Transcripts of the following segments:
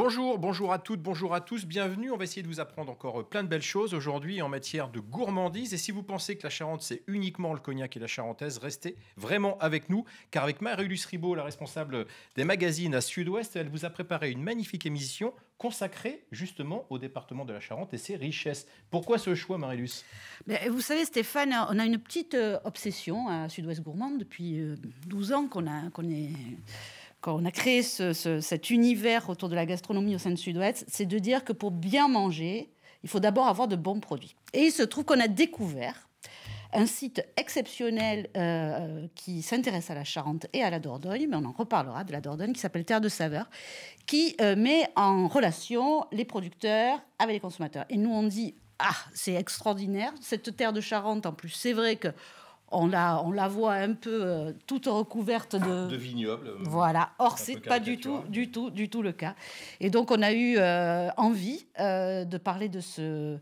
Bonjour, bonjour à toutes, bonjour à tous, bienvenue. On va essayer de vous apprendre encore euh, plein de belles choses aujourd'hui en matière de gourmandise. Et si vous pensez que la Charente, c'est uniquement le cognac et la charentaise, restez vraiment avec nous, car avec Marie-Luce Ribaud, la responsable des magazines à Sud-Ouest, elle vous a préparé une magnifique émission consacrée justement au département de la Charente et ses richesses. Pourquoi ce choix, Marie-Luce ben, Vous savez, Stéphane, on a une petite euh, obsession à Sud-Ouest gourmande depuis 12 euh, ans qu'on a, qu'on est quand on a créé cet univers autour de la gastronomie au sein de Sud-Ouest, c'est de dire que pour bien manger, il faut d'abord avoir de bons produits. Et il se trouve qu'on a découvert un site exceptionnel euh, qui s'intéresse à la Charente et à la Dordogne, mais on en reparlera de la Dordogne, qui s'appelle Terre de Saveur, qui euh, met en relation les producteurs avec les consommateurs. Et nous, on dit, ah, c'est extraordinaire, cette terre de Charente, en plus, c'est vrai que on la, voit un peu euh, toute recouverte de, de vignobles. Euh, voilà. Or, c'est pas du tout, du tout, du tout le cas. Et donc, on a eu euh, envie de parler de ce,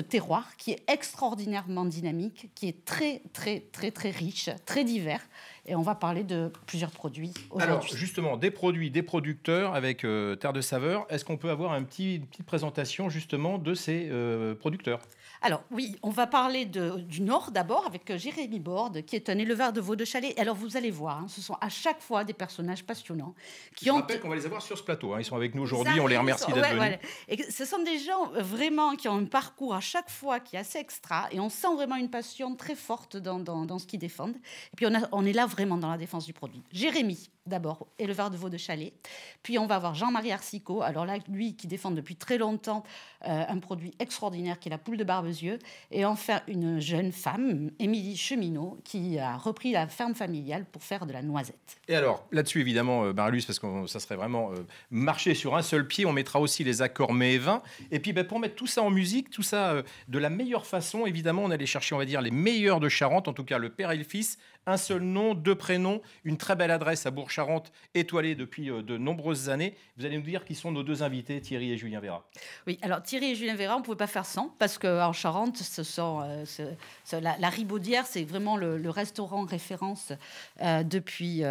terroir qui est extraordinairement dynamique, qui est très, très, très, très riche, très divers. Et on va parler de plusieurs produits Alors, justement, des produits, des producteurs avec Terre de Saveur. Est-ce qu'on peut avoir un petit, une petite présentation, justement, de ces producteurs alors oui, on va parler du Nord d'abord avec euh, Jérémy Borde, qui est un éleveur de veaux de chalet. Alors vous allez voir, hein, ce sont à chaque fois des personnages passionnants. Qui Je ont... rappelle qu'on va les avoir sur ce plateau. Hein. Ils sont avec nous aujourd'hui, on les remercie d'être venus. ce sont des gens euh, vraiment qui ont un parcours à chaque fois qui est assez extra, et on sent vraiment une passion très forte dans, ce qu'ils défendent. Et puis on est là vraiment dans la défense du produit. Jérémy, d'abord éleveur de veaux de chalet. Puis on va avoir Jean-Marie Arcicot, alors là, lui qui défend depuis très longtemps euh, un produit extraordinaire qui est la poule de Barbezieux. Et enfin, une jeune femme, Émilie Cheminot, qui a repris la ferme familiale pour faire de la noisette. Et alors, là-dessus, évidemment, euh, parce que ça serait vraiment euh, marcher sur un seul pied, on mettra aussi les accords mai et Et puis, ben, pour mettre tout ça en musique, tout ça euh, de la meilleure façon, évidemment, on allait chercher, on va dire, les meilleurs de Charente, en tout cas le père et le fils, un seul nom, deux prénoms, une très belle adresse à Bourg-Charente, étoilée depuis euh, de nombreuses années. Vous allez nous dire qui sont nos deux invités, Thierry et Julien Vera. Oui, alors Thierry et Julien Vera, on ne pouvait pas faire sans, parce qu'en Charente, ce euh, la, Ribaudière, c'est vraiment le, restaurant référence euh, depuis...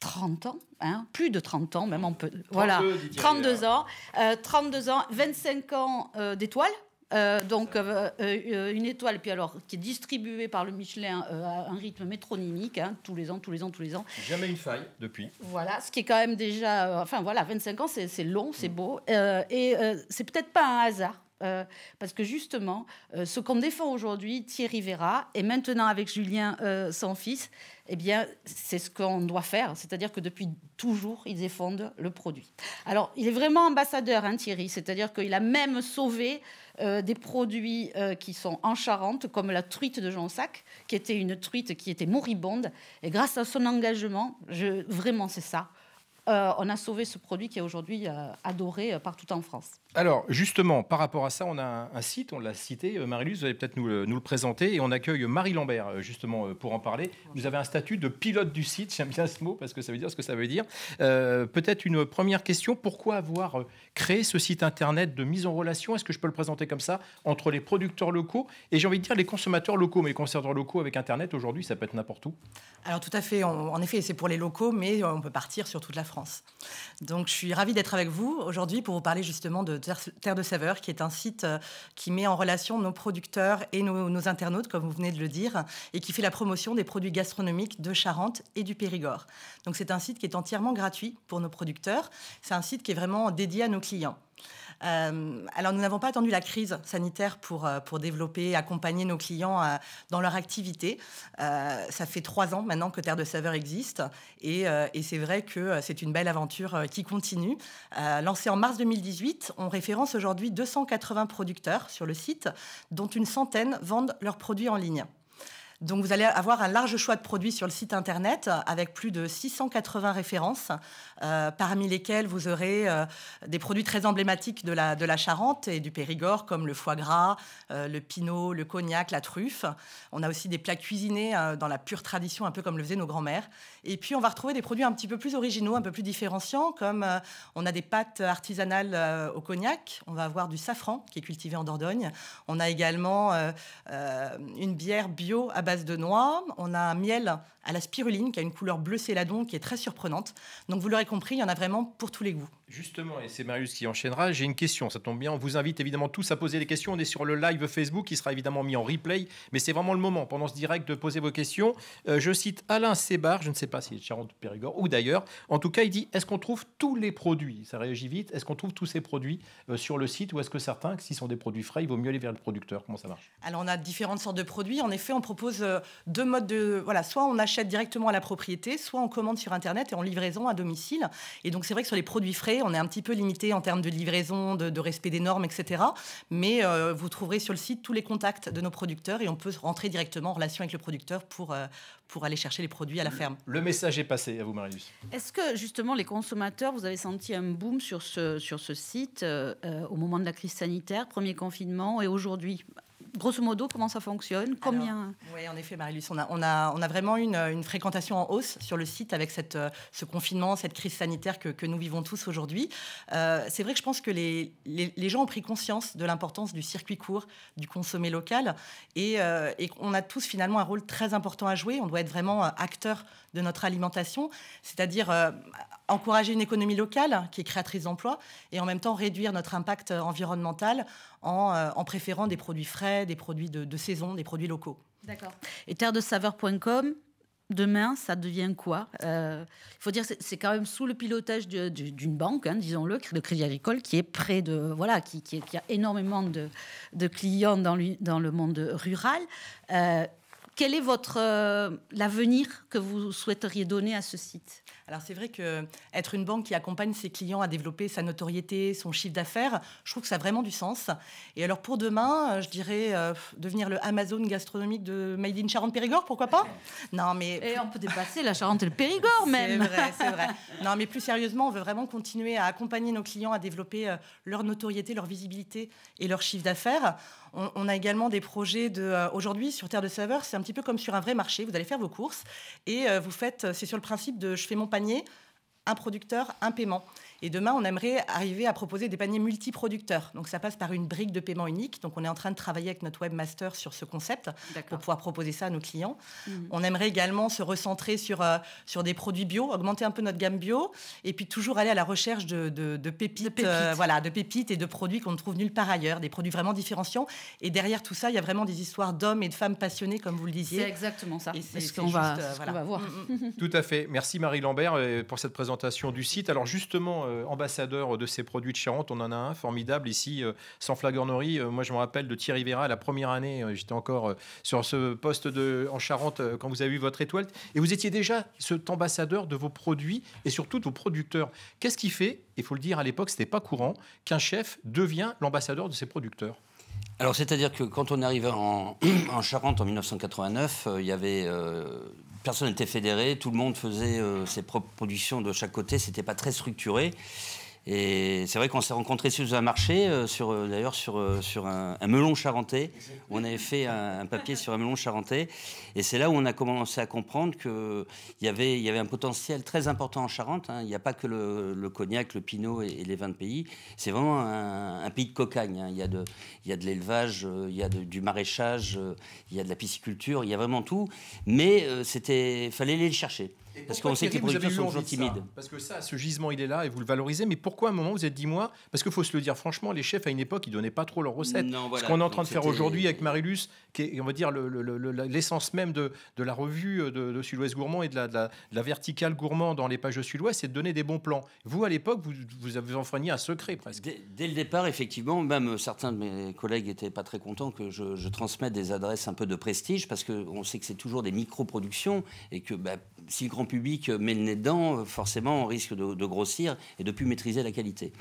30 ans, hein, plus de 30 ans même, on peut... voilà, 32 ans, 32 ans, 25 ans d'étoile d'étoiles, euh, donc euh, euh, une étoile, puis alors qui est distribuée par le Michelin à un rythme métronymique hein, tous les ans, tous les ans, tous les ans. Jamais une faille depuis. Voilà, ce qui est quand même déjà, enfin voilà, 25 ans, c'est long, c'est mm. beau, et c'est peut-être pas un hasard euh, parce que justement, euh, ce qu'on défend aujourd'hui, Thierry Vera, et maintenant avec Julien, euh, son fils, eh bien, c'est ce qu'on doit faire. C'est-à-dire que depuis toujours, ils défendent le produit. Alors, il est vraiment ambassadeur, hein, Thierry. C'est-à-dire qu'il a même sauvé des produits qui sont en Charente, comme la truite de Jonsac, qui était une truite qui était moribonde. Et grâce à son engagement, je, vraiment, c'est ça. Euh, on a sauvé ce produit qui est aujourd'hui euh, adoré euh, partout en France. Alors, justement, par rapport à ça, on a un, site, on l'a cité, Marie-Luce, vous allez peut-être nous, le présenter, et on accueille Marie Lambert, justement, pour en parler. Vous avez un statut de pilote du site, j'aime bien ce mot, parce que ça veut dire ce que ça veut dire. peut-être une première question, pourquoi avoir créé ce site Internet de mise en relation, est-ce que je peux le présenter comme ça, entre les producteurs locaux et, j'ai envie de dire, les consommateurs locaux, mais les consommateurs locaux avec Internet, aujourd'hui, ça peut être n'importe où Alors, tout à fait, en effet, c'est pour les locaux, mais on peut partir sur toute la France. Donc je suis ravie d'être avec vous aujourd'hui pour vous parler justement de Terre de Saveur, qui est un site euh, qui met en relation nos producteurs et nos, nos internautes, comme vous venez de le dire, et qui fait la promotion des produits gastronomiques de Charente et du Périgord. Donc c'est un site qui est entièrement gratuit pour nos producteurs. C'est un site qui est vraiment dédié à nos clients. Euh, alors, nous n'avons pas attendu la crise sanitaire pour, euh, pour développer, accompagner nos clients euh, dans leur activité. ça fait trois ans maintenant que Terre de Saveur existe et, et c'est vrai que c'est une belle aventure qui continue. lancée en mars 2018, on référence aujourd'hui 280 producteurs sur le site, dont une centaine vendent leurs produits en ligne. Donc vous allez avoir un large choix de produits sur le site internet avec plus de 680 références euh, parmi lesquels vous aurez euh, des produits très emblématiques de la, de la Charente et du Périgord, comme le foie gras, euh, le pinot, le cognac, la truffe. On a aussi des plats cuisinés dans la pure tradition, un peu comme le faisaient nos grands-mères. Et puis, on va retrouver des produits un petit peu plus originaux, un peu plus différenciants, comme on a des pâtes artisanales au cognac, on va avoir du safran qui est cultivé en Dordogne, on a également une bière bio à base de noix, on a un miel à la spiruline qui a une couleur bleu céladon qui est très surprenante. Donc, vous l'aurez compris, il y en a vraiment pour tous les goûts. Justement, et c'est Marius qui enchaînera, j'ai une question, ça tombe bien, on vous invite évidemment tous à poser des questions, on est sur le live Facebook qui sera évidemment mis en replay, mais c'est vraiment le moment pendant ce direct de poser vos questions. Euh, je cite Alain Sébar, je ne sais pas si est de Charente-Périgord ou d'ailleurs, en tout cas il dit, est-ce qu'on trouve tous les produits Ça réagit vite, est-ce qu'on trouve tous ces produits euh, sur le site ou est-ce que certains, s'ils sont des produits frais, il vaut mieux aller vers le producteur Comment ça marche Alors on a différentes sortes de produits, en effet on propose euh, deux modes de... Voilà, soit on achète directement à la propriété, soit on commande sur Internet et en livraison à domicile. Et donc, c'est vrai que sur les produits frais, on est un petit peu limité en termes de livraison, de, respect des normes, etc. Mais euh, vous trouverez sur le site tous les contacts de nos producteurs et on peut rentrer directement en relation avec le producteur pour, euh, pour aller chercher les produits à la ferme. Le message est passé à vous, Marius. Est-ce que justement les consommateurs, vous avez senti un boom sur ce, sur ce site euh, au moment de la crise sanitaire, premier confinement et aujourd'hui grosso modo, comment ça fonctionne Combien Oui, en effet, marie louise on a, vraiment une, euh, une, fréquentation en hausse sur le site avec euh, ce confinement, cette crise sanitaire que, nous vivons tous aujourd'hui. Euh, c'est vrai que je pense que les, gens ont pris conscience de l'importance du circuit court, du consommer local, et, on a tous finalement un rôle très important à jouer. On doit être vraiment acteur de notre alimentation, c'est-à-dire encourager une économie locale qui est créatrice d'emplois et en même temps réduire notre impact environnemental euh, en, préférant des produits frais, des produits de, saison, des produits locaux. D'accord. Et terre-de-saveur.com, demain, ça devient quoi euh, Il faut dire, que c'est quand même sous le pilotage d'une banque, hein, disons-le, de Crédit Agricole, qui est près de voilà, qui, a énormément de, clients dans, le monde rural. Euh, quel est votre l'avenir que vous souhaiteriez donner à ce site alors c'est vrai que être une banque qui accompagne ses clients à développer sa notoriété, son chiffre d'affaires, je trouve que ça a vraiment du sens. Et alors pour demain, euh, je dirais euh, devenir le Amazon gastronomique de Made in Charente-Périgord, pourquoi pas Non mais et on peut dépasser la Charente et le Périgord même. C'est vrai, c'est vrai. Non mais plus sérieusement, on veut vraiment continuer à accompagner nos clients à développer euh, leur notoriété, leur visibilité et leur chiffre d'affaires on, a également des projets de. Euh, aujourd'hui, sur Terre de Saveur, c'est un petit peu comme sur un vrai marché. Vous allez faire vos courses et euh, vous faites. Euh, c'est sur le principe de je fais mon panier, un producteur, un paiement. Et demain, on aimerait arriver à proposer des paniers multiproducteurs. Donc ça passe par une brique de paiement unique. Donc on est en train de travailler avec notre webmaster sur ce concept pour pouvoir proposer ça à nos clients. Mhm. On aimerait également se recentrer sur, euh, sur des produits bio, augmenter un peu notre gamme bio, et puis toujours aller à la recherche de, de, pépites, euh, voilà, de pépites et de produits qu'on ne trouve nulle part ailleurs, des produits vraiment différenciants. Et derrière tout ça, il y a vraiment des histoires d'hommes et de femmes passionnés, comme vous le disiez. C'est exactement ça. c'est ce qu'on va, euh, va, voir. Mm, mm, mm. Tout à fait. Merci Marie Lambert pour cette présentation du site. Alors justement, euh, ambassadeur de ces produits de Charente. On en a un formidable ici, euh, sans flagornerie. Euh, moi, je me rappelle de Thierry Vera, la première année, j'étais encore sur ce poste en Charente quand vous avez eu votre étoile. Et vous étiez déjà cet ambassadeur de vos produits et surtout de vos producteurs. Qu'est-ce qui fait, il faut le dire à l'époque, ce n'était pas courant, qu'un chef devient l'ambassadeur de ses producteurs alors, c'est-à-dire que quand on arrivait en, en Charente en 1989, il y avait personne n'était fédéré, tout le monde faisait euh, ses propres productions de chaque côté, c'était pas très structuré. Et c'est vrai qu'on s'est rencontrés euh, euh, euh, sur un marché, d'ailleurs sur, un, melon charentais. On avait fait un, papier sur un melon charentais. Et c'est là où on a commencé à comprendre qu'il y avait, un potentiel très important en Charente. Hein. Il n'y a pas que le, cognac, le pinot et, les vins de pays. C'est vraiment un, pays de cocagne. Hein. Il y a de, l'élevage, il y a du maraîchage, il y a de la pisciculture, il y a vraiment tout. Mais il fallait aller le chercher. Parce qu'on sait que les producteurs sont toujours timides. Parce que ça, ce gisement, il est là et vous le valorisez. Mais pourquoi à un moment vous êtes dit moi Parce qu'il faut se le dire franchement, les chefs à une époque, ils donnaient pas trop leurs recettes. Ce qu'on est en train de faire aujourd'hui avec Marilus, qui est, on va dire, l'essence le, même de, la revue de, de Sud-Ouest Gourmand et de la, verticale gourmand dans les pages de Sud-Ouest, c'est de donner des bons plans. Vous, à l'époque, vous, vous, vous un secret presque. Dès, le départ, effectivement, même euh, certains de mes collègues n'étaient pas très contents que je, transmette des adresses un peu de prestige parce qu'on sait que c'est toujours des micro-productions et que bah, si le grand public mène met le forcément, on risque de, de grossir et de plus maîtriser la qualité.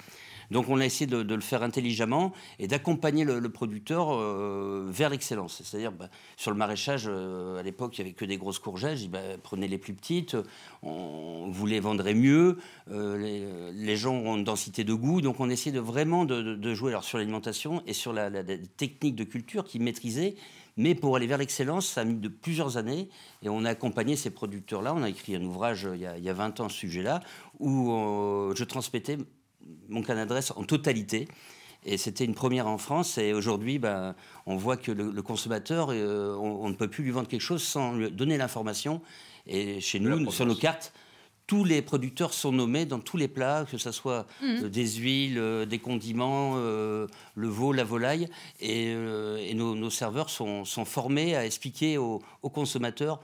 Donc on a essayé de, le faire intelligemment et d'accompagner le, producteur euh, vers l'excellence. C'est-à-dire, bah, sur le maraîchage, euh, à l'époque, il n'y avait que des grosses courgettes. Je bah, prenez les plus petites, on, vous les vendrez mieux, euh, les, gens ont une densité de goût. Donc on essayait de vraiment de, jouer alors, sur l'alimentation et sur la, technique de culture qu'ils maîtrisaient. Mais pour aller vers l'excellence, ça a mis de plusieurs années et on a accompagné ces producteurs-là. On a écrit un ouvrage il y a, il 20 ans ce sujet-là où je transmettais mon adresse en totalité. Et c'était une première en France. Et aujourd'hui, bah, on voit que le, consommateur, euh, on, ne peut plus lui vendre quelque chose sans lui donner l'information. Et chez nous, sur nos cartes, tous les producteurs sont nommés dans tous les plats, que ce soit mhm. euh, des huiles, euh, des condiments, le veau, la volaille. Et, nos, serveurs sont, formés à expliquer aux consommateurs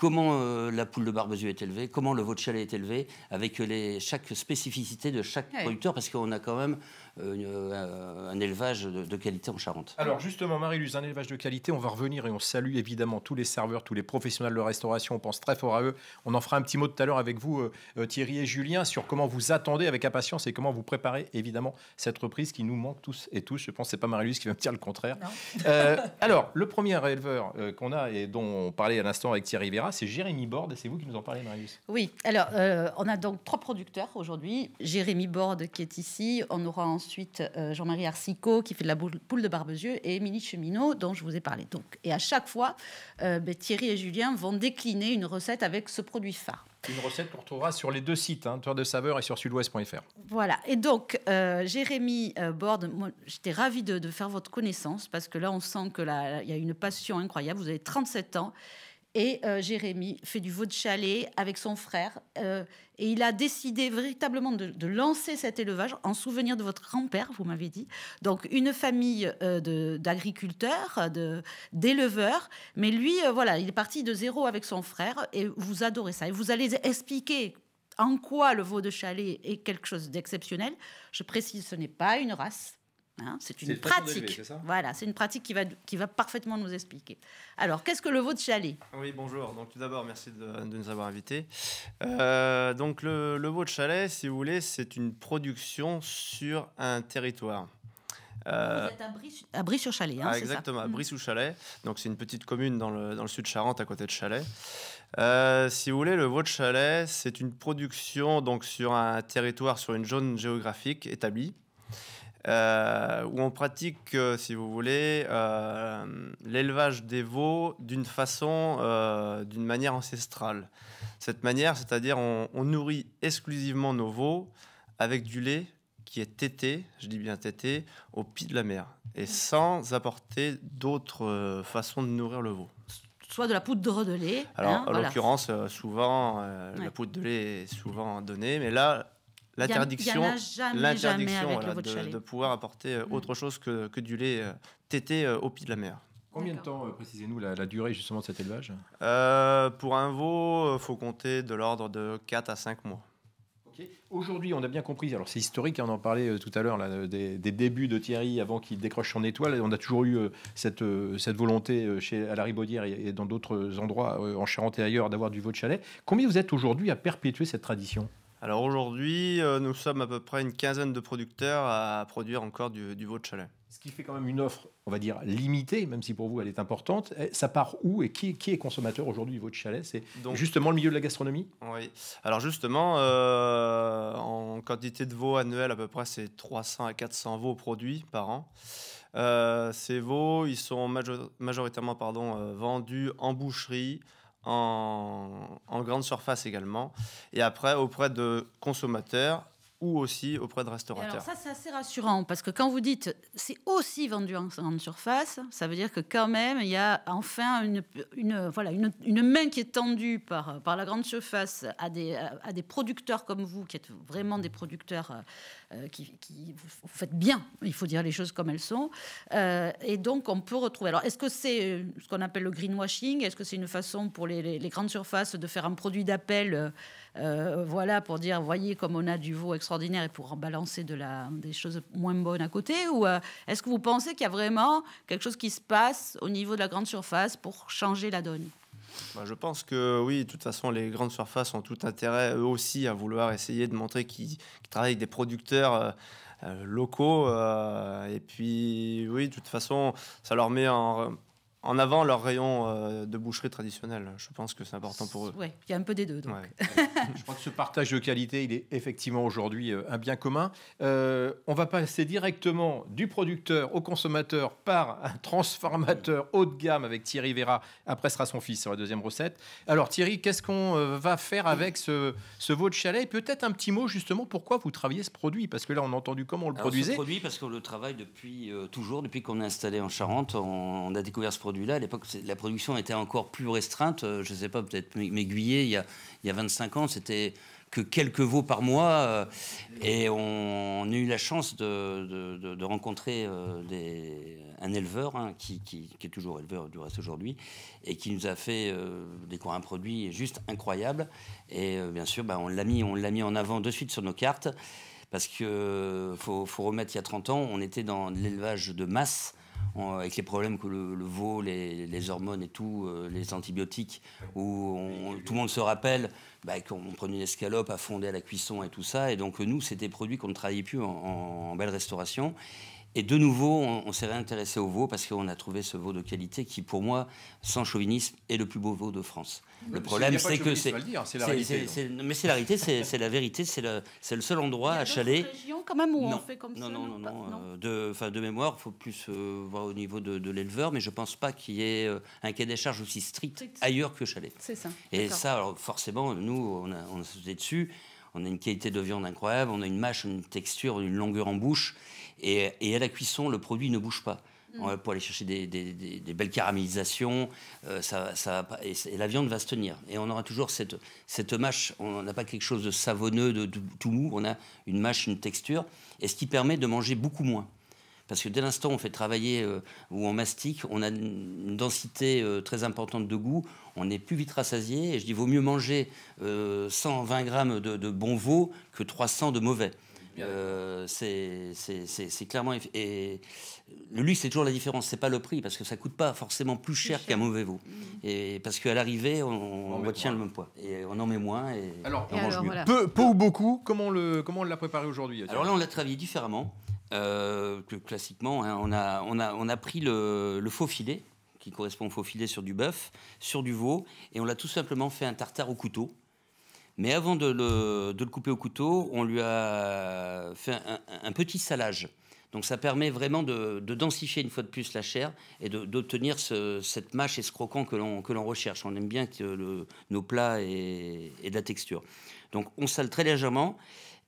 comment euh, la poule de barbecue est élevée, comment le veau de Chalet est élevé, avec les, chaque spécificité de chaque producteur, parce qu'on a quand même euh, un élevage de, qualité en Charente. Alors justement, Marie-Luz, un élevage de qualité, on va revenir et on salue évidemment tous les serveurs, tous les professionnels de restauration, on pense très fort à eux. On en fera un petit mot tout à l'heure avec vous, euh, euh, Thierry et Julien, sur comment vous attendez avec impatience et comment vous préparez évidemment cette reprise qui nous manque tous et tous. Je pense que ce n'est pas Marie-Luz qui va me dire le contraire. alors, le premier éleveur qu'on a et dont on parlait à l'instant avec Thierry Vera, c'est Jérémy Borde et c'est vous qui nous en parlez, Marie-Luz. Oui, alors on a donc trois producteurs aujourd'hui. Jérémy Borde qui est ici, on aura ensuite ensuite euh, Jean-Marie Arcicot qui fait de la poule de Barbezieux et Émilie Cheminot dont je vous ai parlé. Donc, et à chaque fois, euh, ben, Thierry et Julien vont décliner une recette avec ce produit phare. Une recette qu'on retrouvera sur les deux sites, hein, Tour de Saveur et sur sudouest.fr. Voilà. Et donc, euh, Jérémy Borde, j'étais ravie de, de, faire votre connaissance parce que là, on sent qu'il y a une passion incroyable. Vous avez 37 ans et euh, Jérémy fait du veau de chalet avec son frère. Euh, et il a décidé véritablement de, lancer cet élevage en souvenir de votre grand-père, vous m'avez dit. Donc une famille euh, d'agriculteurs, d'éleveurs. Mais lui, voilà, il est parti de zéro avec son frère et vous adorez ça. Et vous allez expliquer en quoi le veau de chalet est quelque chose d'exceptionnel. Je précise, ce n'est pas une race. Hein, c'est une pratique. voilà, c'est une pratique qui va, qui va parfaitement nous expliquer. Alors, qu'est-ce que le veau de chalet Oui, bonjour. Donc, tout d'abord, merci de, nous avoir invités. Euh, donc, le, veau de chalet, si vous voulez, c'est une production sur un territoire. vous êtes à euh, sur chalet hein, ah, exactement, à hmm. Brie-sur-Chalet. Donc, c'est une petite commune dans le, sud de Charente, à côté de Chalet. Euh, si vous voulez, le veau de Chalet, c'est une production donc, sur un territoire, sur une zone géographique établie. Euh, où on pratique, euh, si vous voulez, euh, l'élevage des veaux d'une façon, d'une manière ancestrale. Cette manière, c'est-à-dire on, nourrit exclusivement nos veaux avec du lait qui est tété, je dis bien tété, au pied de la mer, et sans apporter d'autres façons de nourrir le veau. Soit de la poudre de lait. Alors, hein, en l'occurrence, souvent, la poudre de lait est souvent donnée, mais là, l'interdiction de, pouvoir apporter euh, mm. autre chose que, du lait euh, tété euh, au pied de la mer. Combien de temps, précisez-nous, la, durée justement de cet élevage Pour un veau, faut compter de l'ordre de 4 à 5 mois. Aujourd'hui, on a bien compris, alors c'est historique, hein, on en parlait tout à l'heure, des, débuts de Thierry avant qu'il décroche son étoile. On a toujours eu cette, volonté chez, à la Ribaudière et, et dans d'autres endroits, en Charente et ailleurs, d'avoir du veau de chalet. Combien vous êtes aujourd'hui à perpétuer cette tradition alors aujourd'hui, euh, nous sommes à peu près une quinzaine de producteurs à produire encore du, veau de Chalet. Ce qui fait quand même une offre, on va dire, limitée, même si pour vous elle est importante. Eh, ça part où et qui, est consommateur aujourd'hui du veau de Chalet C'est justement le milieu de la gastronomie Oui. Alors justement, euh, en quantité de veau annuel, à peu près, c'est 300 à 400 veaux produits par an. Euh, ces veaux, ils sont majoritairement pardon, vendus en boucherie, en, grande surface également, et après auprès de consommateurs ou aussi auprès de restaurateurs. ça, c'est assez rassurant, parce que quand vous dites c'est aussi vendu en grande surface, ça veut dire que quand même, il y a enfin une, voilà, une, main qui est tendue par, par la grande surface à des, à des producteurs comme vous, qui êtes vraiment des producteurs euh, euh, qui, vous faites bien, il faut dire les choses comme elles sont. Euh, et donc, on peut retrouver. Alors, est-ce que c'est euh, ce qu'on appelle le greenwashing Est-ce que c'est une façon pour les, grandes surfaces de faire un produit d'appel voilà, pour dire, voyez comme on a du veau extraordinaire et pour en balancer de la, des choses moins bonnes à côté Ou est-ce que vous pensez qu'il y a vraiment quelque chose qui se passe au niveau de la grande surface pour changer la donne bah, je pense que oui, de toute façon, les grandes surfaces ont tout intérêt, eux aussi, à vouloir essayer de montrer qu'ils travaillent avec des producteurs euh, euh, locaux. Euh, et puis, oui, de toute façon, ça leur met en en avant leur rayon euh, de boucherie traditionnelle. Je pense que c'est important pour eux. Oui, il y a un peu des deux. Donc. Je crois que ce partage de qualité, il est effectivement aujourd'hui euh, un bien commun. Euh, on va passer directement du producteur au consommateur par un transformateur haut de gamme avec Thierry Vera. Après sera son fils sur la deuxième recette. Alors Thierry, qu'est-ce qu'on va faire avec ce, veau de chalet peut-être un petit mot justement pourquoi vous travaillez ce produit Parce que là, on a entendu comment on le Alors, produisait. Ce produit, parce qu'on le travaille depuis toujours, depuis qu'on est installé en Charente. on a découvert ce produit là À l'époque, la production était encore plus restreinte. Euh, je ne sais pas, peut-être m'aiguiller, il, y a 25 ans, c'était que quelques veaux par mois. Euh, et on, a eu la chance de, rencontrer euh, des, un éleveur, hein, qui, est toujours éleveur du reste aujourd'hui, et qui nous a fait découvrir un produit juste incroyable. Et bien sûr, bah, on l'a mis, on mis en avant de suite sur nos cartes, parce que faut, faut remettre il y a 30 ans, on était dans l'élevage de masse avec les problèmes que le, veau, les, hormones et tout, euh, les antibiotiques, où tout le monde se rappelle bah, qu'on prenait une escalope à fonder à la cuisson et tout ça. Et donc, nous, c'était des produits qu'on ne travaillait plus en belle restauration. Et de nouveau, on, s'est réintéressé au veau parce qu'on a trouvé ce veau de qualité qui, pour moi, sans chauvinisme, est le plus beau veau de France. le problème, c'est que c'est. mais c'est la c'est la vérité, c'est le, le, seul endroit à Chalet. quand même où on fait comme ça. Non, euh, de, de mémoire, il faut plus euh, voir au niveau de, l'éleveur, mais je pense pas qu'il y ait euh, un quai des charges aussi strict, ailleurs que Chalet. C'est ça. Et ça, forcément, nous, on on a sauté dessus. On a une qualité de viande incroyable, on a une mâche, une texture, une longueur en bouche. Et, à la cuisson, le produit ne bouge pas mm. euh, pour aller chercher des, belles caramélisations. Euh, et, la viande va se tenir. Et on aura toujours cette, mâche. On n'a pas quelque chose de savonneux, de, tout mou. On a une mâche, une texture. Et ce qui permet de manger beaucoup moins. Parce que dès l'instant où on fait travailler euh, ou on mastique, on a une densité très importante de goût. On est plus vite rassasié. Et je dis, vaut mieux manger 120 grammes de, de bon veau que 300 de mauvais. Euh, c'est clairement. Et le luxe, c'est toujours la différence. C'est pas le prix, parce que ça coûte pas forcément plus cher, qu'un mauvais veau. Mmh. Et parce qu'à l'arrivée, on, retient le même poids. Et on en met moins. Et on Peu, peu, ou beaucoup, comment on l'a comment préparé aujourd'hui Alors là, on l'a travaillé différemment euh, que classiquement. Hein. on, a, on, a, on a pris le, le faux filet, qui correspond au faux filet sur du bœuf, sur du veau, et on l'a tout simplement fait un tartare au couteau. Mais avant de le, couper au couteau, on lui a fait un, petit salage. Donc ça permet vraiment de, densifier une fois de plus la chair et d'obtenir cette mâche escroquant que l'on recherche. On aime bien que nos plats aient, de la texture. Donc on sale très légèrement.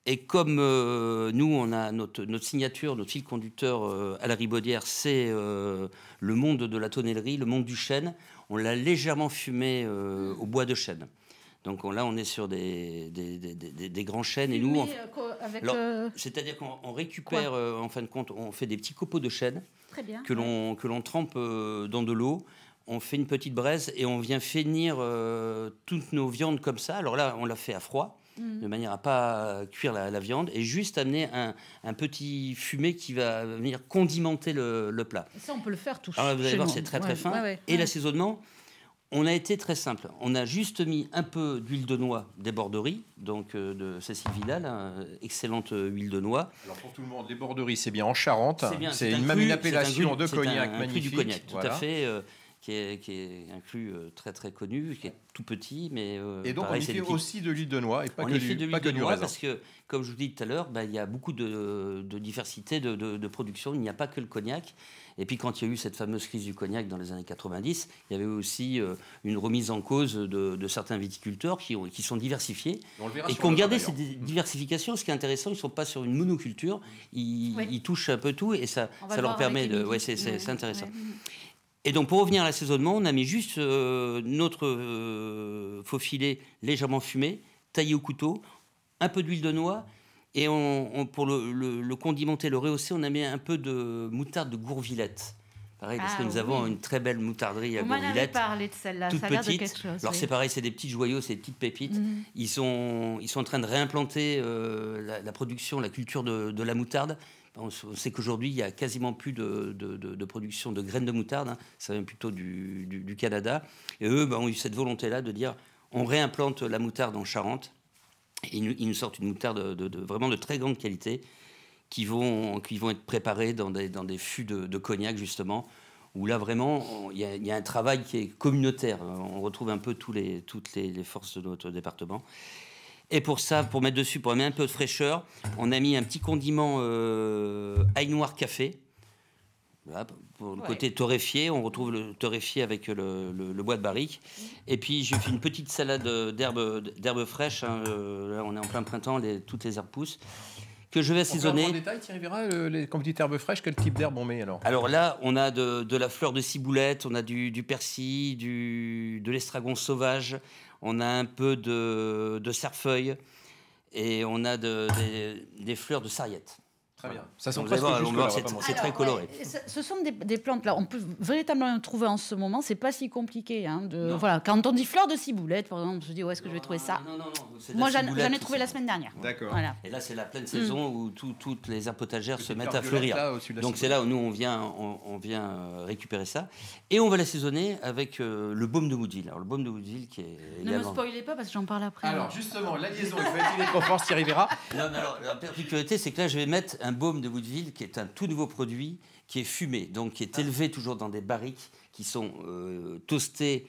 Et comme euh, nous, on a notre, signature, notre fil conducteur euh, à la ribaudière, c'est euh, le monde de la tonnellerie, le monde du chêne, on l'a légèrement fumé au bois de chêne. Donc là, on est sur des, des, grands chênes. et nous, euh, euh, c'est-à-dire qu'on récupère, euh, en fin de compte, on fait des petits copeaux de chêne que l'on que trempe dans de l'eau. On fait une petite braise et on vient finir toutes nos viandes comme ça. Alors là, on l'a fait à froid. Mm. de manière à pas cuire la, viande et juste amener un, un, petit fumé qui va venir condimenter le, plat. ça, on peut le faire tout seul. vous allez voir, c'est très très fin. et l'assaisonnement, on a été très simple. On a juste mis un peu d'huile de noix des borderies, donc euh, de Cécile Vidal, hein, excellente euh, huile de noix. Alors pour tout le monde, les borderies, c'est bien en Charente. C'est même une appellation de cognac un, du cognac, tout à fait. Euh, qui est, qui un très très connu, qui est tout petit, mais et donc on y fait aussi de l'huile de noix et pas que, du, de pas de Parce que comme je vous dis tout à l'heure, ben, il y a beaucoup de, diversité de, production. Il n'y a pas que le cognac. Et puis, quand il y a eu cette fameuse crise du cognac dans les années 90, il y avait aussi euh, une remise en cause de, certains viticulteurs qui, qui sont diversifiés et qui ont gardé cette hein. mm. diversification. Ce qui est intéressant, ils ne sont pas sur une monoculture. Ils, touchent un peu tout et ça, ça leur permet de. Ouais, c'est intéressant. Et donc pour revenir à l'assaisonnement, on a mis juste euh, notre euh, faux filet légèrement fumé, taillé au couteau un peu d'huile de noix, et pour le, condimenter, le rehausser, on a mis un peu de moutarde de gourvillette. Pareil, parce ah, que nous avons une très belle moutarderie à on Gourvillette. parlé de celle-là, ça a l'air de quelque chose. Alors c'est pareil, c'est des petits joyaux, c'est des petites pépites. Mhm. Ils, sont, ils sont en train de réimplanter euh, la, production, la culture de, la moutarde. On sait qu'aujourd'hui, il n'y a quasiment plus de, production de graines de moutarde. Hein. Ça vient plutôt du, du Canada. Et eux ben, ont eu cette volonté-là de dire on réimplante la moutarde en Charente ils nous, sortent une moutarde de, vraiment de très grande qualité qui vont, qui vont être préparées dans des, fûts de, cognac, justement, où là vraiment il y, a un travail qui est communautaire. On retrouve un peu toutes les, forces de notre département. Et pour ça, pour mettre dessus, pour mettre un peu de fraîcheur, on a mis un petit condiment euh, ail noir café pour le côté torréfié, on retrouve le torréfié avec le, bois de barrique. Mm. Et puis j'ai fait une petite salade d'herbes fraîches. Hein, euh, là, on est en plein printemps, toutes les herbes poussent. Que je vais assaisonner. En détail, Thierry Vera, les, quand herbes fraîches, quel type d'herbe on met alors Alors là, on a de, la fleur de ciboulette, on a du, du persil, du, de l'estragon sauvage, on a un peu de, de cerfeuil et on a des, des, fleurs de sarriette. Très bien. Ça sent c'est très coloré. ce sont des, plantes là, on peut véritablement en trouver en ce moment. C'est pas si compliqué. Hein, de, voilà, quand on dit fleur de ciboulette, par exemple, on se dit où est-ce que je vais trouver ça Moi, j'en ai trouvé la semaine dernière. D'accord. Et là, c'est la pleine saison mm. où toutes les apotagères se mettent à fleurir. Donc c'est là où nous on vient, on, vient euh, récupérer ça et on va l'assaisonner avec euh, le baume de Woodville. Alors le baume de Moudil qui est. Ne me spoilez pas parce que j'en parle après. Alors hein. justement, la liaison. Je vais trop fort, Thierry alors La particularité, c'est que là, je vais mettre un baume de Woodville qui est un tout nouveau produit qui est fumé, donc qui est ah. élevé toujours dans des barriques qui sont euh, toastées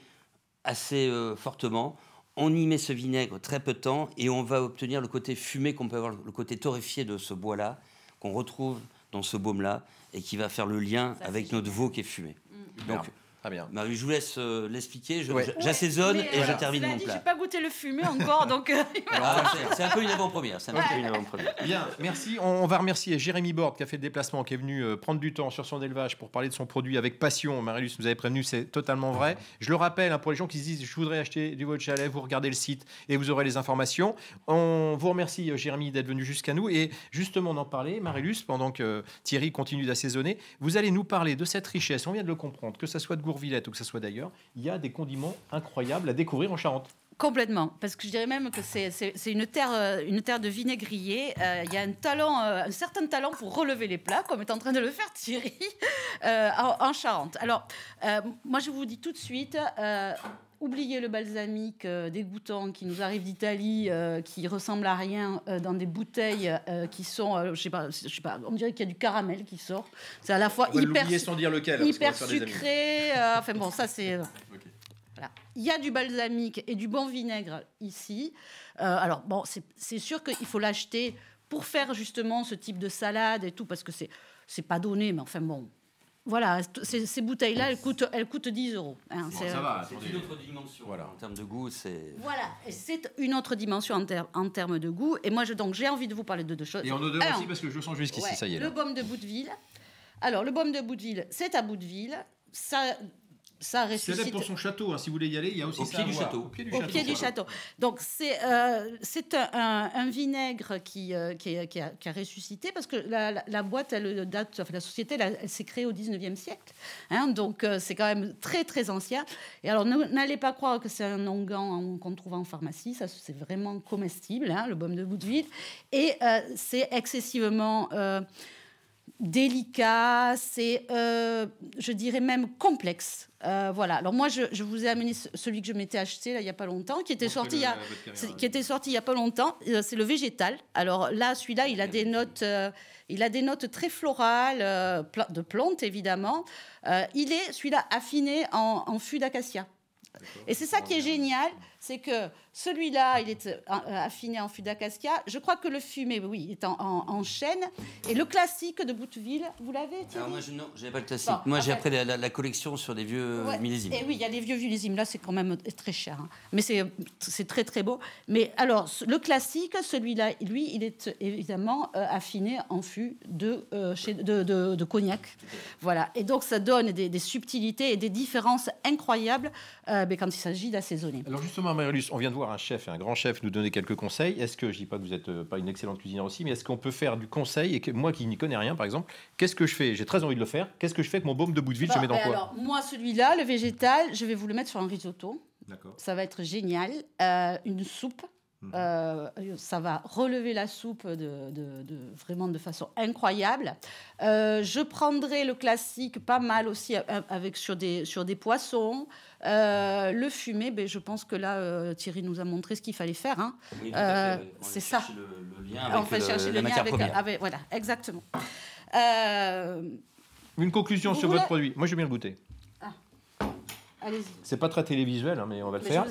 assez euh, fortement. On y met ce vinaigre très peu de temps et on va obtenir le côté fumé qu'on peut avoir, le côté torréfié de ce bois-là, qu'on retrouve dans ce baume-là et qui va faire le lien avec notre veau qui est fumé. Mm. Donc, Très bien. Bah, je vous laisse euh, l'expliquer. J'assaisonne et je termine mon plat. Je n'ai pas goûté le fumé encore, donc. Euh, ah, c'est un peu une avant-première. Bien, merci. On, va remercier Jérémy Borde qui a fait le déplacement, qui est venu euh, prendre du temps sur son élevage pour parler de son produit avec passion. Marilus vous avez prévenu, c'est totalement vrai. Je le rappelle hein, pour les gens qui se disent je voudrais acheter du veau de chalet, vous regardez le site et vous aurez les informations. On vous remercie Jérémy d'être venu jusqu'à nous et justement d'en parler, Marilus, pendant que Thierry continue d'assaisonner, vous allez nous parler de cette richesse. On vient de le comprendre, que ça soit de Villette ou que ce soit d'ailleurs, il y a des condiments incroyables à découvrir en Charente. Complètement, parce que je dirais même que c'est une terre, euh, une terre de vinaigrier. Euh, il y a un talent, euh, un certain talent pour relever les plats, comme est en train de le faire Thierry en, Charente. Alors, moi je vous dis tout de suite, oubliez le balsamique euh, dégoûtant qui nous arrive d'Italie, euh, qui ressemble à rien euh, dans des bouteilles qui sont, je sais pas, pas, on dirait qu'il y a du caramel qui sort. C'est à la fois hyper, dire sucré. enfin bon, ça c'est. Il y a du balsamique et du bon vinaigre ici. alors bon, c'est sûr qu'il faut l'acheter pour faire justement ce type de salade et tout parce que c'est c'est pas donné, mais enfin bon, voilà, ces, bouteilles-là, elles coûtent, elles coûtent 10 euros. Hein, va, c'est une autre dimension voilà. en termes de goût. C'est... Voilà, c'est une autre dimension en, en, termes de goût. Et moi, je, donc, j'ai envie de vous parler de deux choses. Et en odeur aussi, parce que je sens juste qu'ici, ça y est. Le baume de Bouteville. Alors, le baume de Bouteville, c'est à Bouteville. Ça, ça ressuscite. pour son château, hein, si vous voulez y aller, il y a aussi au pied du château. Au pied du, château, Donc c'est euh, c'est un, vinaigre qui, euh, euh, qui, a, ressuscité parce que la, boîte, elle date, la société, elle, s'est créée au 19e siècle, hein. donc c'est quand même très très ancien. Et alors n'allez pas croire que c'est un onguent hein, qu'on trouve en pharmacie, ça c'est vraiment comestible, le baume de bout de vide et c'est excessivement délicat, c'est, euh, je dirais même complexe. Euh, voilà. Alors moi, je, vous ai amené celui que je m'étais acheté il y a pas longtemps, qui était sorti il y a, qui était sorti il y a pas longtemps. Euh, c'est le végétal. Alors là, celui-là, il a des notes, il a des notes très florales, de plantes évidemment. il est celui-là affiné en, en fût d'acacia. Et c'est ça qui est génial c'est que celui-là, il est euh, affiné en fût d'Akaskia. Je crois que le fumé, oui, est en, chêne. Et le classique de Bouteville, vous l'avez moi, je, non, pas le classique. moi, j'ai appris la, collection sur les vieux euh, millésimes. Et oui, il y a les vieux millésimes. Là, c'est quand même très cher. Hein. Mais c'est très, très beau. Mais alors, le classique, celui-là, lui, il est évidemment euh, affiné en fût de, cognac. Voilà. Et donc, ça donne des, subtilités et des différences incroyables quand il s'agit d'assaisonner. Alors, justement, on vient de voir un chef, et un grand chef, nous donner quelques conseils. Est-ce que, je dis pas que vous n'êtes euh, pas une excellente cuisinière aussi, mais est-ce qu'on peut faire du conseil Et que, moi qui n'y connais rien, par exemple, qu'est-ce que je fais J'ai très envie de le faire. Qu'est-ce que je fais avec mon baume de bout de ville Je bah, mets dans quoi alors, Moi, celui-là, le végétal, je vais vous le mettre sur un risotto. D'accord. Ça va être génial. Euh, une soupe. Euh, ça va relever la soupe de, vraiment de façon incroyable. Euh, je prendrai le classique pas mal aussi avec, sur, des, sur des poissons. Euh, le fumé, ben, je pense que là, Thierry nous a montré ce qu'il fallait faire. Hein. C'est ça. Le, fait chercher le, lien avec, avec, Voilà, exactement. Une conclusion sur votre produit. Moi, je vais bien le goûter. C'est pas très télévisuel, hein, mais on va le faire.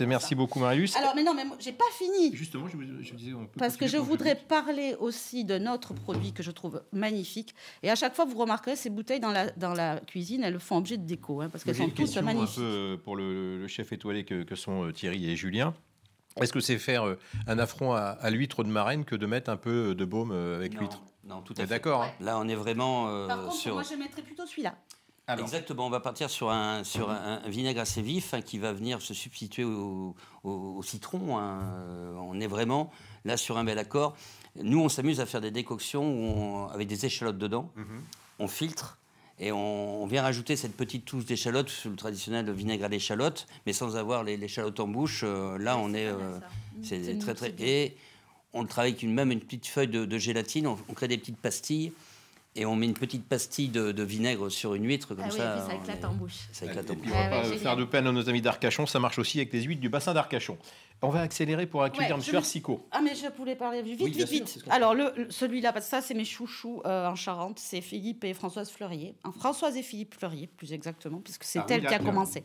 Merci beaucoup, Marius. Alors, mais non, mais j'ai pas fini. Justement, je, disais. Parce que je voudrais parler aussi de notre produit que je trouve magnifique. Et à chaque fois, vous remarquerez ces bouteilles dans la, dans la cuisine, elles font objet de déco, hein, parce qu'elles sont toutes magnifiques. Un peu euh, pour le, chef étoilé que, sont euh, Thierry et Julien. Est-ce que c'est faire euh, un affront à, l'huître de marraine que de mettre un peu de baume avec l'huître Non, tout à fait. D'accord. Hein Là, on est vraiment Par contre, moi, je mettrais plutôt celui-là. Exactement, on va partir sur un, sur un, vinaigre assez vif hein, qui va venir se substituer au, au, citron. Hein. Euh, on est vraiment là sur un bel accord. Nous, on s'amuse à faire des décoctions où avec des échalotes dedans. Mhm. On filtre et on, vient rajouter cette petite touche d'échalote, le traditionnel vinaigre à l'échalote, mais sans avoir l'échalote en bouche. Euh, là, on est, euh, c'est très très. Et on le travaille avec une, même une petite feuille de, gélatine. on crée des petites pastilles et on met une petite pastille de, vinaigre sur une huître, comme ah ça. éclate en bouche. Ça éclate en bouche. Ah faire de peine à nos amis d'Arcachon, ça marche aussi avec les huîtres du bassin d'Arcachon. On va accélérer pour accueillir M. Arsico. Ah, mais je voulais parler vite, vite, vite. Alors, celui-là, ça, c'est mes chouchous euh, en Charente, c'est Philippe et Françoise Fleurier. Françoise et Philippe Fleurier, plus exactement, puisque c'est elle qui a commencé.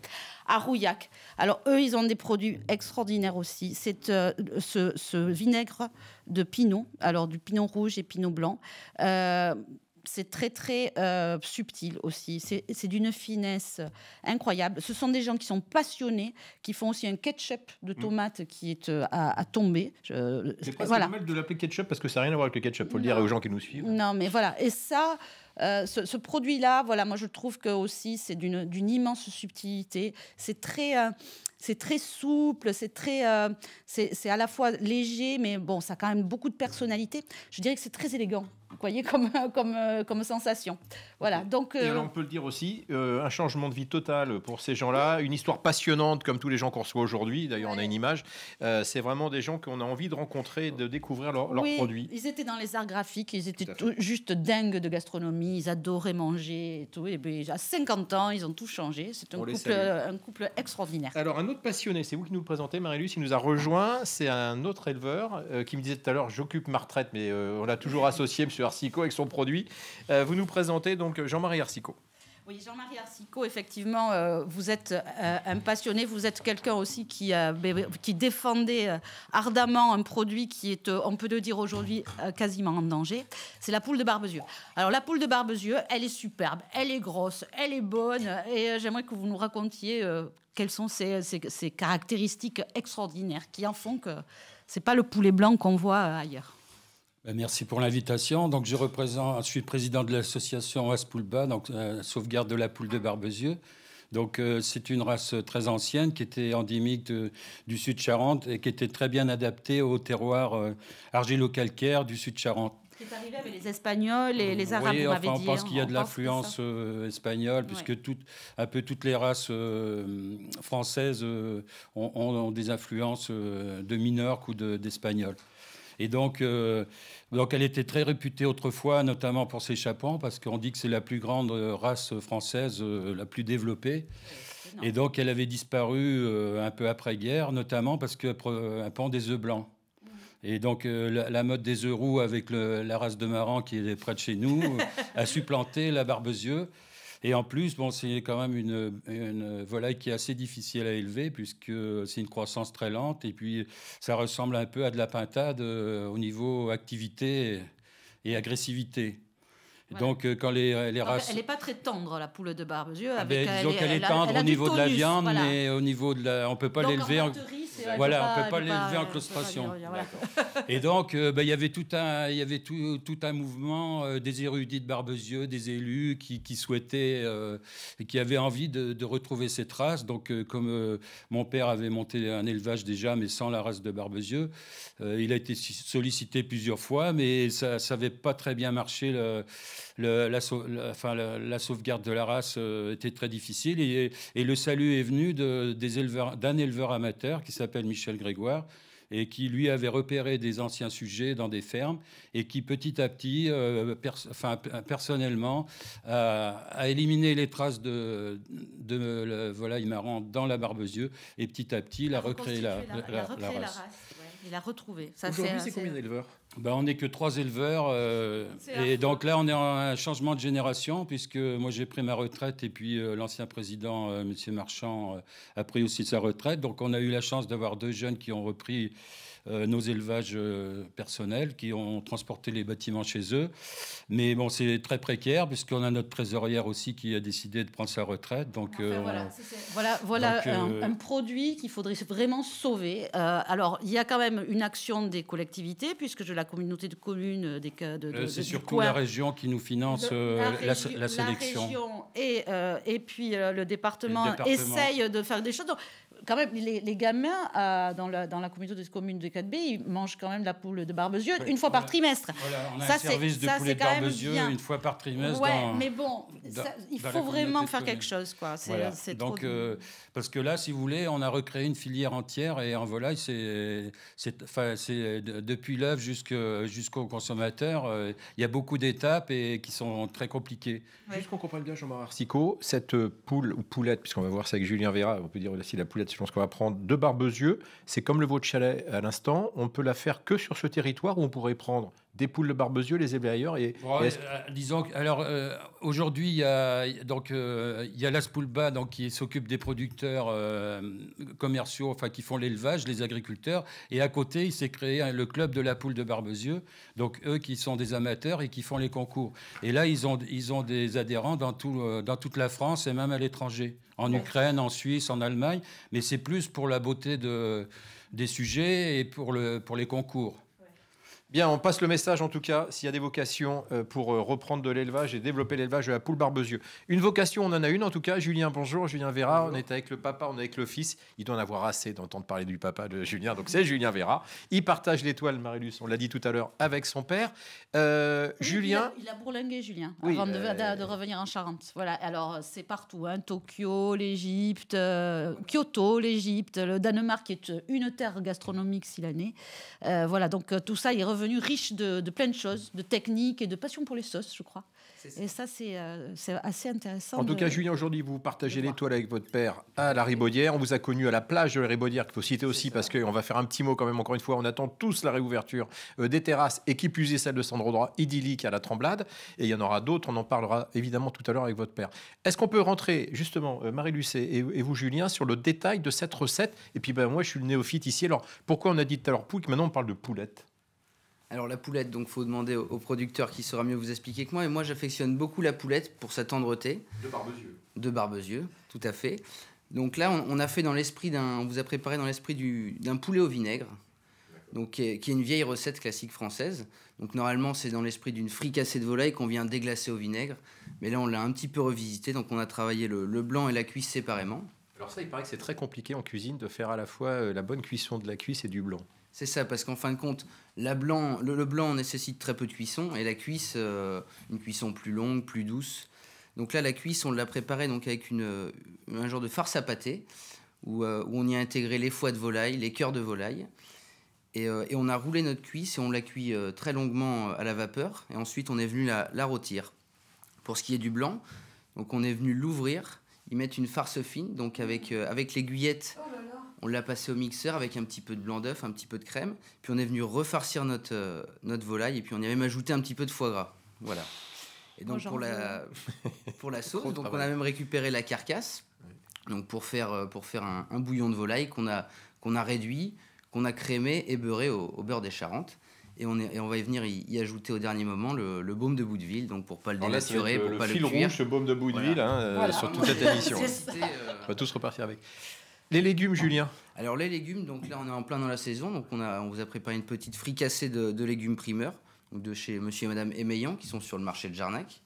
À Rouillac. Alors, eux, ils ont des produits extraordinaires aussi. C'est euh, ce, vinaigre de pinot, alors du pinot rouge et pinot blanc. Euh, c'est très très subtil aussi. C'est d'une finesse incroyable. Ce sont des gens qui sont passionnés, qui font aussi un ketchup de mm. tomates qui est euh, à, tomber. Je, pas voilà. mal de l'appeler ketchup parce que ça n'a rien à voir avec le ketchup, faut le dire aux gens qui nous suivent. Non, mais voilà. Et ça, euh, ce, produit-là, voilà, moi je trouve que aussi c'est d'une immense subtilité. C'est très, euh, c'est très souple, c'est très, euh, c'est à la fois léger, mais bon, ça a quand même beaucoup de personnalité. Je dirais que c'est très élégant. Vous voyez comme comme euh, comme sensation. Voilà. Donc Et euh, on peut le dire aussi, un changement de vie total pour ces gens-là, une histoire passionnante comme tous les gens qu'on reçoit aujourd'hui. D'ailleurs, on a une image. c'est vraiment des gens qu'on a envie de rencontrer, de découvrir leurs leur oui, produits. Ils étaient dans les arts graphiques, ils étaient tout juste dingues de gastronomie, ils adoraient manger et tout. Et bien, à 50 ans, ils ont tout changé. C'est un couple un couple extraordinaire. Alors un autre passionné, c'est vous qui nous le présentez, Marie-Luce, il nous a rejoint, c'est un autre éleveur euh, qui me disait tout à l'heure, j'occupe ma retraite, mais euh, on l'a toujours associé, Monsieur Arcico, avec son produit. Euh, vous nous présentez donc Jean-Marie Arcico. Oui, Jean-Marie Arsicot, effectivement, euh, vous êtes euh, un passionné, vous êtes quelqu'un aussi qui, défendait euh, ardemment un produit qui est, on peut le dire aujourd'hui, quasiment en danger. C'est la poule de Barbezieux. Alors, la poule de Barbezieux, elle est superbe, elle est grosse, elle est bonne, et j'aimerais que vous nous racontiez quelles sont ces, ces, caractéristiques extraordinaires qui en font que n'est pas le poulet blanc qu'on voit ailleurs. Ben, merci pour l'invitation. Donc, je représente, je suis président de l'association Aspoulba, donc euh, sauvegarde de la poule de Barbezieux. Donc, euh, c'est une race très ancienne qui était endémique du Sud Charente et qui était très bien adaptée au terroir euh, argilo-calcaire du Sud Charente. Qui est arrivé avec les Espagnols et les Arabes, on, pense qu'il y a de l'influence espagnole, puisque un peu toutes les races françaises ont, des influences de Minorque ou d'Espagnols. Et euh, donc, elle était très réputée autrefois, notamment pour ses chapons, parce qu'on dit que c'est la plus grande euh, race française, euh, la plus développée. Et donc, elle avait disparu un peu après-guerre, notamment parce qu'un pan des œufs blancs. Mmh. Et donc la, mode des œufs roux avec la race de Maran qui est près de chez nous a supplanté la yeux. Et en plus, bon, c'est quand même une, volaille qui est assez difficile à élever puisque c'est une croissance très lente et puis ça ressemble un peu à de la pintade euh, au niveau activité et agressivité. Donc, euh, quand les, les races. Elle n'est pas très tendre, la poule de barbe, ah Avec, ben, disons elle, est tendre au niveau de la viande, mais au niveau de la. On ne peut pas l'élever. En voilà, on ne peut pas l'élever en claustration. Euh, et donc, euh, bah, il y avait tout un, il y avait tout, tout un mouvement euh, des érudits de Barbezieux, des élus qui, souhaitaient et qui avaient envie de, retrouver ces traces. Donc, comme mon père avait monté un élevage déjà, mais sans la race de Barbezieux, il a été sollicité plusieurs fois, mais ça n'avait pas très bien marché la, sauvegarde de la race euh, était très difficile et, le salut est venu d'un éleveur, amateur qui s'appelle Michel Grégoire et qui lui avait repéré des anciens sujets dans des fermes et qui petit à petit, euh, personnellement, a éliminé les traces de, de, voilà le volaille dans la barbezieux et petit à petit il a, recréé la, race. Il a retrouvé. Aujourd'hui, c'est combien d'éleveurs bah, On n'est que trois éleveurs. Euh, et donc là, on est en un changement de génération, puisque moi, j'ai pris ma retraite et puis euh, l'ancien président, euh, Monsieur M. Marchand, a pris aussi sa retraite. Donc, on a eu la chance d'avoir deux jeunes qui ont repris euh, nos élevages euh, personnels qui ont transporté les bâtiments chez eux. Mais bon, c'est très précaire puisqu'on a notre trésorière aussi qui a décidé de prendre sa retraite. Donc euh, voilà, voilà, un, produit qu'il faudrait vraiment sauver. alors il y a quand même une action des collectivités puisque je la communauté de communes des cas de, c'est surtout la région qui nous finance la, sélection. La région et, et puis le, département essaye de faire des choses quand même, les, gamins euh, dans, la, communauté de communes de 4B, ils mangent quand même la poule de Barbezieux une fois par trimestre. on a ça, un service de ça, poulet de une fois par trimestre. Ouais, mais bon, il faut vraiment faire quelque chose. Quoi. C'est Donc, trop... Euh, parce que là, si vous voulez, on a recréé une filière entière et en volaille, c'est depuis l'œuf jusqu'au consommateur, euh, il y a beaucoup d'étapes et qui sont très compliquées. Ouais. Juste qu'on comprenne bien, Jean-Marc Arsico, cette poule ou poulette, puisqu'on va voir ça avec Julien Vera, on peut dire aussi la poulette je pense qu'on va prendre de Barbezieux. C'est comme le Vaux de Chalet à l'instant. On peut la faire que sur ce territoire où on pourrait prendre des poules de Barbezieux, les éveilleurs et, euh, euh, disons alors euh, aujourd'hui il y a donc il y a l'Aspulba donc qui s'occupe des producteurs commerciaux enfin qui font l'élevage, les agriculteurs et à côté il s'est créé hein, le club de la poule de Barbezieux donc eux qui sont des amateurs et qui font les concours et là ils ont ils ont des adhérents dans tout dans toute la France et même à l'étranger en Ukraine, en Suisse, en Allemagne mais c'est plus pour la beauté de des sujets et pour le pour les concours Bien, on passe le message en tout cas, s'il y a des vocations euh, pour euh, reprendre de l'élevage et développer l'élevage de la poule barbezieux. Une vocation, on en a une en tout cas. Julien, bonjour. Julien Vera, on est avec le papa, on est avec le fils. Il doit en avoir assez d'entendre parler du papa de Julien, donc c'est Julien Vera. Il partage l'étoile, Marilus, on l'a dit tout à l'heure, avec son père. Euh, Julien. Il a, bourlingué, Julien, avant de, revenir en Charente. Voilà, alors c'est partout hein. Tokyo, l'Égypte, Kyoto, l'Égypte, le Danemark est une terre gastronomique si l'année voilà, donc tout ça est riche de, plein de choses, de techniques et de passion pour les sauces, je crois. Et ça, euh, c'est assez intéressant. En tout cas, Julien, aujourd'hui, vous partagez l'étoile avec votre père à la Ribaudière. On vous a connu à la plage de la Ribaudière, qu'il faut citer aussi, parce qu'on va faire un petit mot quand même, encore une fois. On attend tous la réouverture euh, des terrasses et qui plus celle de Droit, idyllique à la Tremblade. Et il y en aura d'autres, on en parlera évidemment tout à l'heure avec votre père. Est-ce qu'on peut rentrer, justement, euh, Marie-Lucet et, vous, Julien, sur le détail de cette recette Et puis, ben, moi, je suis le néophyte ici. Alors, pourquoi on a dit tout à l'heure poulet Maintenant, on parle de poulette. Alors la poulette, donc faut demander au, producteur qui saura mieux vous expliquer que moi. Et moi, j'affectionne beaucoup la poulette pour sa tendreté. De barbezieux. De barbezieux, tout à fait. Donc là, on, a fait dans l'esprit d'un, on vous a préparé dans l'esprit d'un poulet au vinaigre, donc qui est, une vieille recette classique française. Donc normalement, c'est dans l'esprit d'une fricassée de volaille qu'on vient déglacer au vinaigre, mais là, on l'a un petit peu revisité, donc on a travaillé le, le blanc et la cuisse séparément. Alors ça, il paraît que c'est très compliqué en cuisine de faire à la fois euh, la bonne cuisson de la cuisse et du blanc. C'est ça, parce qu'en fin de compte, le, blanc nécessite très peu de cuisson et la cuisse, euh, une cuisson plus longue, plus douce. Donc là, la cuisse, on l'a préparée donc avec une, un genre de farce à pâté où, euh, on y a intégré les foies de volaille, les cœurs de volaille. Et, euh, on a roulé notre cuisse et on l'a cuit très longuement à la vapeur. Et ensuite, on est venu la, rôtir. Pour ce qui est du blanc, donc on est venu l'ouvrir, y mettre une farce fine, donc avec, avec l'aiguillette on l'a passé au mixeur avec un petit peu de blanc d'œuf, un petit peu de crème, puis on est venu refarcir notre, euh, notre volaille et puis on y avait même ajouté un petit peu de foie gras. Voilà. Et donc pour la, hein. pour la sauce, donc on a même récupéré la carcasse donc pour faire, euh, pour faire un, bouillon de volaille qu'on a, qu'on a réduit, qu'on a crémé et beurré au, beurre des Charentes. Et on, on, va y venir y, ajouter au dernier moment le, baume de Boudeville, donc pour pas le dénaturer, pour le pas le fil rouge, le baume de Boudeville, hein, euh, sur toute cette émission. On va tous repartir avec. Les légumes, Julien Alors les légumes, donc là on est en plein dans la saison, donc on, a, on vous a préparé une petite fricassée de, légumes primeurs, de chez monsieur et madame Émeillan, qui sont sur le marché de Jarnac.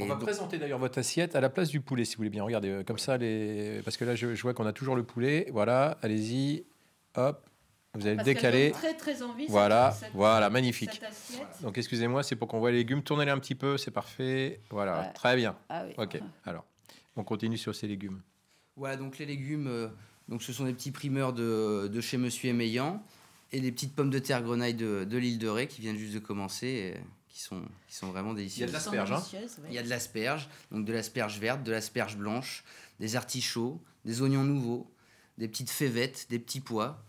on va présenter d'ailleurs votre assiette à la place du poulet, si vous voulez bien. Regardez, euh, comme ça, les... parce que là, je, vois qu'on a toujours le poulet. Voilà, allez-y, hop, vous allez décaler. Très, très envie. Voilà, voilà, magnifique. Donc, excusez-moi, c'est pour qu'on voit les légumes. Tournez-les un petit peu, c'est parfait. Voilà, très bien. Ah ok, alors, on continue sur ces légumes. Voilà, donc les légumes, euh, donc ce sont des petits primeurs de, chez Monsieur Émeillant et des petites pommes de terre grenaille de, l'île de Ré qui viennent juste de commencer. Et qui sont, qui sont vraiment délicieuses. Il y a de l'asperge. Hein. Il y a de l'asperge, donc de l'asperge verte, de l'asperge blanche, des artichauts, des oignons nouveaux, des petites févettes, des petits pois,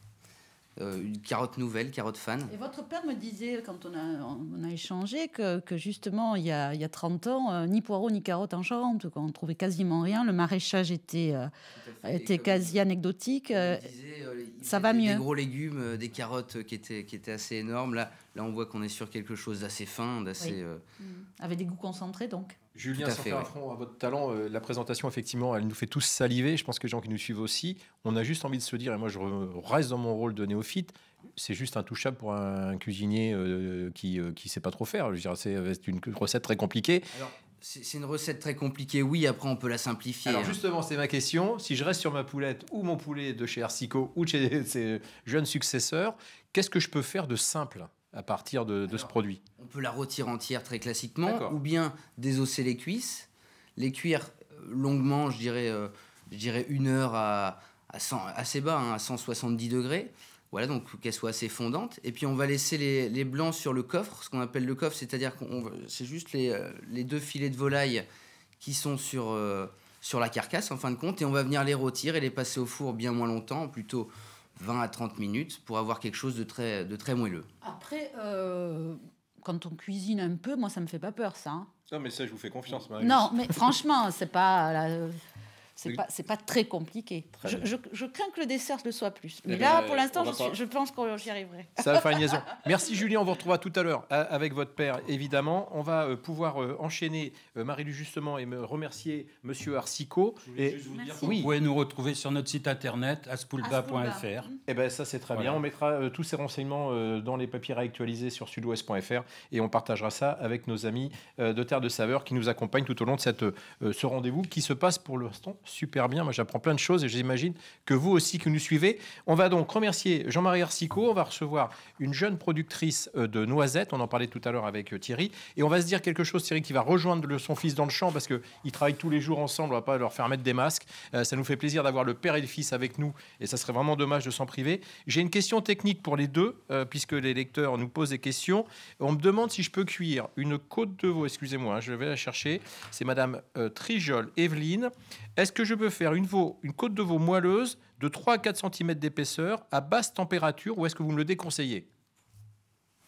euh, une carotte nouvelle, carotte fan. Et votre père me disait, quand on a, échangé, que, justement, il y, a, 30 ans, euh, ni poireaux ni carottes en Charente, quoi. on trouvait quasiment rien, le maraîchage était, euh, quasi anecdotique ça va mieux. Des gros légumes, euh, des carottes euh, qui étaient, qui étaient assez énormes. Là, là, on voit qu'on est sur quelque chose d'assez fin, d'assez. Euh, mmh. Avec des goûts concentrés, donc. Julien, sans à votre talent, la présentation, effectivement, elle nous fait tous saliver. Je pense que les gens qui nous suivent aussi, on a juste envie de se dire, et moi, je reste dans mon rôle de néophyte, c'est juste intouchable pour un cuisinier qui qui ne sait pas trop faire. Je c'est une recette très compliquée. Alors, c'est une recette très compliquée, oui, après on peut la simplifier. Alors hein. justement, c'est ma question. Si je reste sur ma poulette ou mon poulet de chez Arsico ou de chez ses jeunes successeurs, qu'est-ce que je peux faire de simple à partir de, ce produit On peut la rôtir entière très classiquement, ou bien désosser les cuisses, les cuire euh, longuement, euh, je dirais, une heure à, assez bas, hein, à 170 degrés. Voilà, donc qu'elle soit assez fondante. Et puis on va laisser les, blancs sur le coffre, ce qu'on appelle le coffre, c'est-à-dire que c'est juste euh, les, deux filets de volaille qui sont sur, euh, sur la carcasse en fin de compte, et on va venir les rôtir et les passer au four bien moins longtemps, plutôt 20 à 30 minutes, pour avoir quelque chose de très, de très moelleux. Après, euh, quand on cuisine un peu, moi ça me fait pas peur ça. Hein. Non mais ça je vous fais confiance. Marie. Non mais franchement, c'est pas... C'est pas, pas très compliqué. je, crains que le dessert ne soit plus. Mais eh là, pour l'instant, je, pense qu'on y arriverait. Ça va faire une liaison. Merci Julien, on vous retrouvera tout à l'heure euh, avec votre père, évidemment. On va euh, pouvoir euh, enchaîner, Marie-Lou, justement, et me remercier Monsieur Arsico. Et... Vous, oui. vous pouvez nous retrouver sur notre site internet, aspoulba.fr. Et eh bien, ça, c'est très bien. On mettra tous ces renseignements dans les papiers à sur sudouest.fr et on partagera ça avec nos amis de Terre de Saveur qui nous accompagnent tout au long de cette, ce rendez-vous qui se passe pour l'instant super bien. Moi, j'apprends plein de choses et j'imagine que vous aussi que nous suivez. On va donc remercier Jean-Marie Arsico. On va recevoir une jeune productrice euh, de noisettes. On en parlait tout à l'heure avec euh, Thierry. Et on va se dire quelque chose, Thierry, qui va rejoindre son fils dans le champ parce qu'ils travaillent tous les jours ensemble. On va pas leur faire mettre des masques. Euh, ça nous fait plaisir d'avoir le père et le fils avec nous et ça serait vraiment dommage de s'en priver. J'ai une question technique pour les deux, puisque les lecteurs nous posent des questions. On me demande si je peux cuire une côte de veau. Excusez-moi, hein, je vais la chercher. C'est Madame Trijol Evelyne. Est-ce que je peux faire une, veau, une côte de veau moelleuse de 3 à 4 cm d'épaisseur à basse température ou est-ce que vous me le déconseillez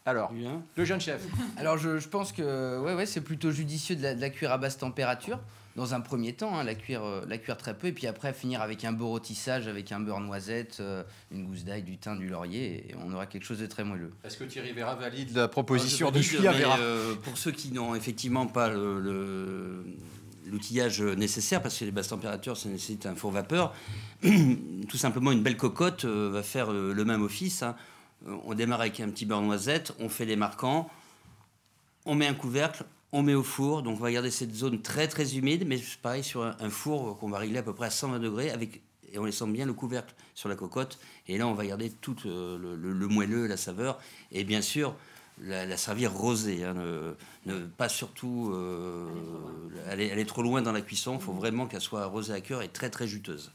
alors, le jeune chef. Alors, je, pense que ouais, ouais, c'est plutôt judicieux de la, cuire à basse température, dans un premier temps, hein, la, cuire, euh, la cuire très peu, et puis après, finir avec un beau rôtissage, avec un beurre noisette, euh, une gousse d'ail, du thym, du laurier, et on aura quelque chose de très moelleux. Est-ce que Thierry Vera valide la ah, proposition de Vera euh, Pour ceux qui n'ont effectivement pas le l'outillage nécessaire, parce que les basses températures, ça nécessite un four vapeur. Tout simplement, une belle cocotte euh, va faire euh, le même office. Hein. Euh, on démarre avec un petit beurre noisette, on fait les marquants, on met un couvercle, on met au four. Donc on va garder cette zone très très humide, mais pareil sur un, four qu'on va régler à peu près à 120 degrés avec et on laissant bien le couvercle sur la cocotte. Et là, on va garder tout le moelleux, la saveur. Et bien sûr, la, servir rosée. Hein, ne, pas surtout aller, euh, aller, trop loin dans la cuisson. Il faut mm. vraiment qu'elle soit rosée à cœur et très très juteuse.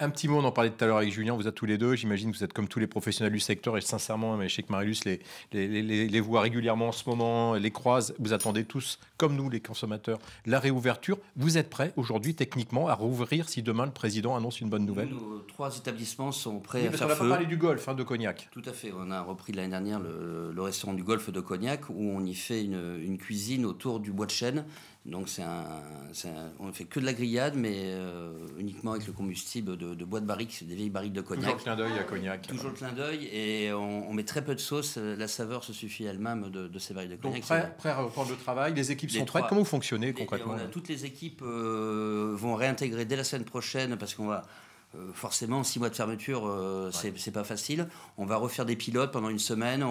Un petit mot, on en parlait tout à l'heure avec Julien, vous êtes tous les deux, j'imagine que vous êtes comme tous les professionnels du secteur, et sincèrement, mais je sais que Marius les, les, voit régulièrement en ce moment, les croise, vous attendez tous, comme nous les consommateurs, la réouverture. Vous êtes prêts aujourd'hui techniquement à rouvrir si demain le président annonce une bonne nouvelle Nos euh, trois établissements sont prêts à faire on a pas parlé du golf, hein, de Cognac. Tout à fait, on a repris l'année dernière le, restaurant du golf de Cognac, où on y fait une, une cuisine autour du bois de chêne donc c'est on ne fait que de la grillade, mais euh, uniquement avec le combustible de, bois de barrique, c'est des vieilles barriques de cognac. Toujours plein clin d'œil à cognac. Toujours plein clin d'œil, et on, met très peu de sauce, la saveur se suffit elle-même de, ces barriques de cognac. Donc prêt, prêt à reprendre travail, les équipes sont prêtes, comment vous concrètement Toutes les équipes euh, vont réintégrer dès la semaine prochaine, parce qu'on va euh, forcément, six mois de fermeture, ce c'est pas facile. On va refaire des pilotes pendant une semaine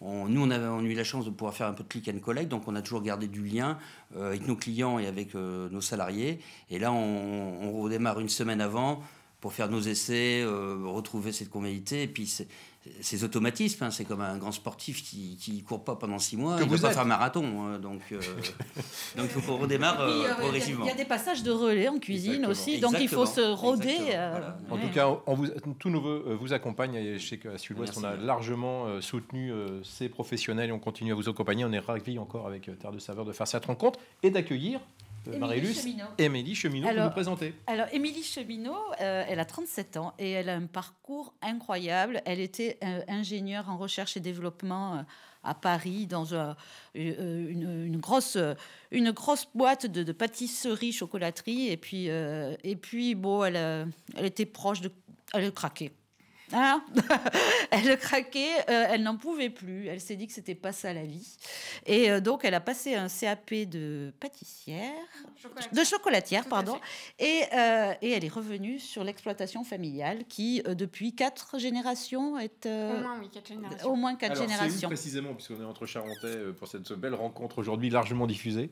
nous, on a, eu la chance de pouvoir faire un peu de click and collect, donc on a toujours gardé du lien euh, avec nos clients et avec euh, nos salariés. Et là, on redémarre une semaine avant pour faire nos essais, euh, retrouver cette convivialité. Et puis, ces automatismes, hein. c'est comme un grand sportif qui ne court pas pendant six mois, il ne peut pas faire un marathon. Hein. donc, euh, donc, il faut redémarrer redémarre euh, progressivement. Il y, a des passages de relais en cuisine aussi, donc il faut se roder. En tout cas, on vous, tous vous accompagne. je sais qu'à Sud-Ouest, on a largement soutenu ces professionnels et on continue à vous accompagner. On est ravis encore avec Terre de Saveur de faire cette rencontre et d'accueillir euh, marie et Émilie Cheminot alors, vous présenter. Alors, Émilie Cheminot, euh, elle a 37 ans et elle a un parcours incroyable. Elle était euh, ingénieure en recherche et développement à Paris dans une, grosse, une grosse boîte de, de pâtisserie, chocolaterie. Et puis, et puis bon, elle, elle était proche de... Elle craquait. Hein elle craquait, euh, elle n'en pouvait plus. Elle s'est dit que c'était pas ça la vie. Et euh, donc, elle a passé un CAP de pâtissière, de chocolatière, pardon. Euh, et, elle est revenue sur l'exploitation familiale qui, depuis quatre générations, est. au moins, quatre générations. Au moins Alors, précisément, puisqu'on est entre Charentais pour cette belle rencontre aujourd'hui largement diffusée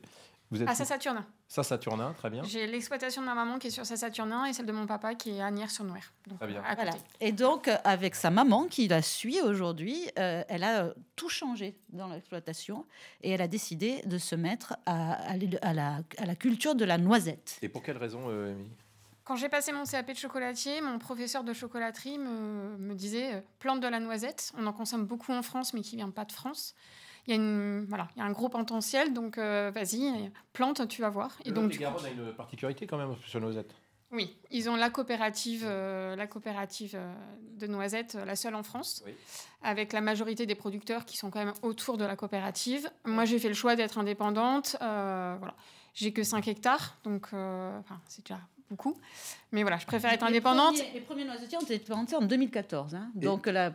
à Saint-Saturnin. Ah, saturnin très bien. J'ai l'exploitation de ma maman qui est sur Saint-Saturnin et celle de mon papa qui est à Nières-sur-Nouer. Très bien. Euh, et donc, euh, avec sa maman qui la suit aujourd'hui, euh, elle a tout changé dans l'exploitation et elle a décidé de se mettre à, la, culture de la noisette. Et pour quelle raison, quand j'ai passé mon CAP de chocolatier, mon professeur de chocolaterie me, me disait plante de la noisette. On en consomme beaucoup en France, mais qui vient pas de France il y, a voilà, il un gros potentiel, donc euh, vas-y, plante, tu vas voir. Et donc, du a une particularité quand même sur Noisette. Oui, ils ont la coopérative, euh, la coopérative euh, de noisettes, la seule en France, avec la majorité des producteurs qui sont quand même autour de la coopérative. Moi, j'ai fait le choix d'être indépendante. voilà. J'ai que 5 hectares, donc c'est déjà beaucoup. Mais voilà, je préfère être indépendante. les premiers noisetiers ont été plantés en 2014. Hein. Donc la,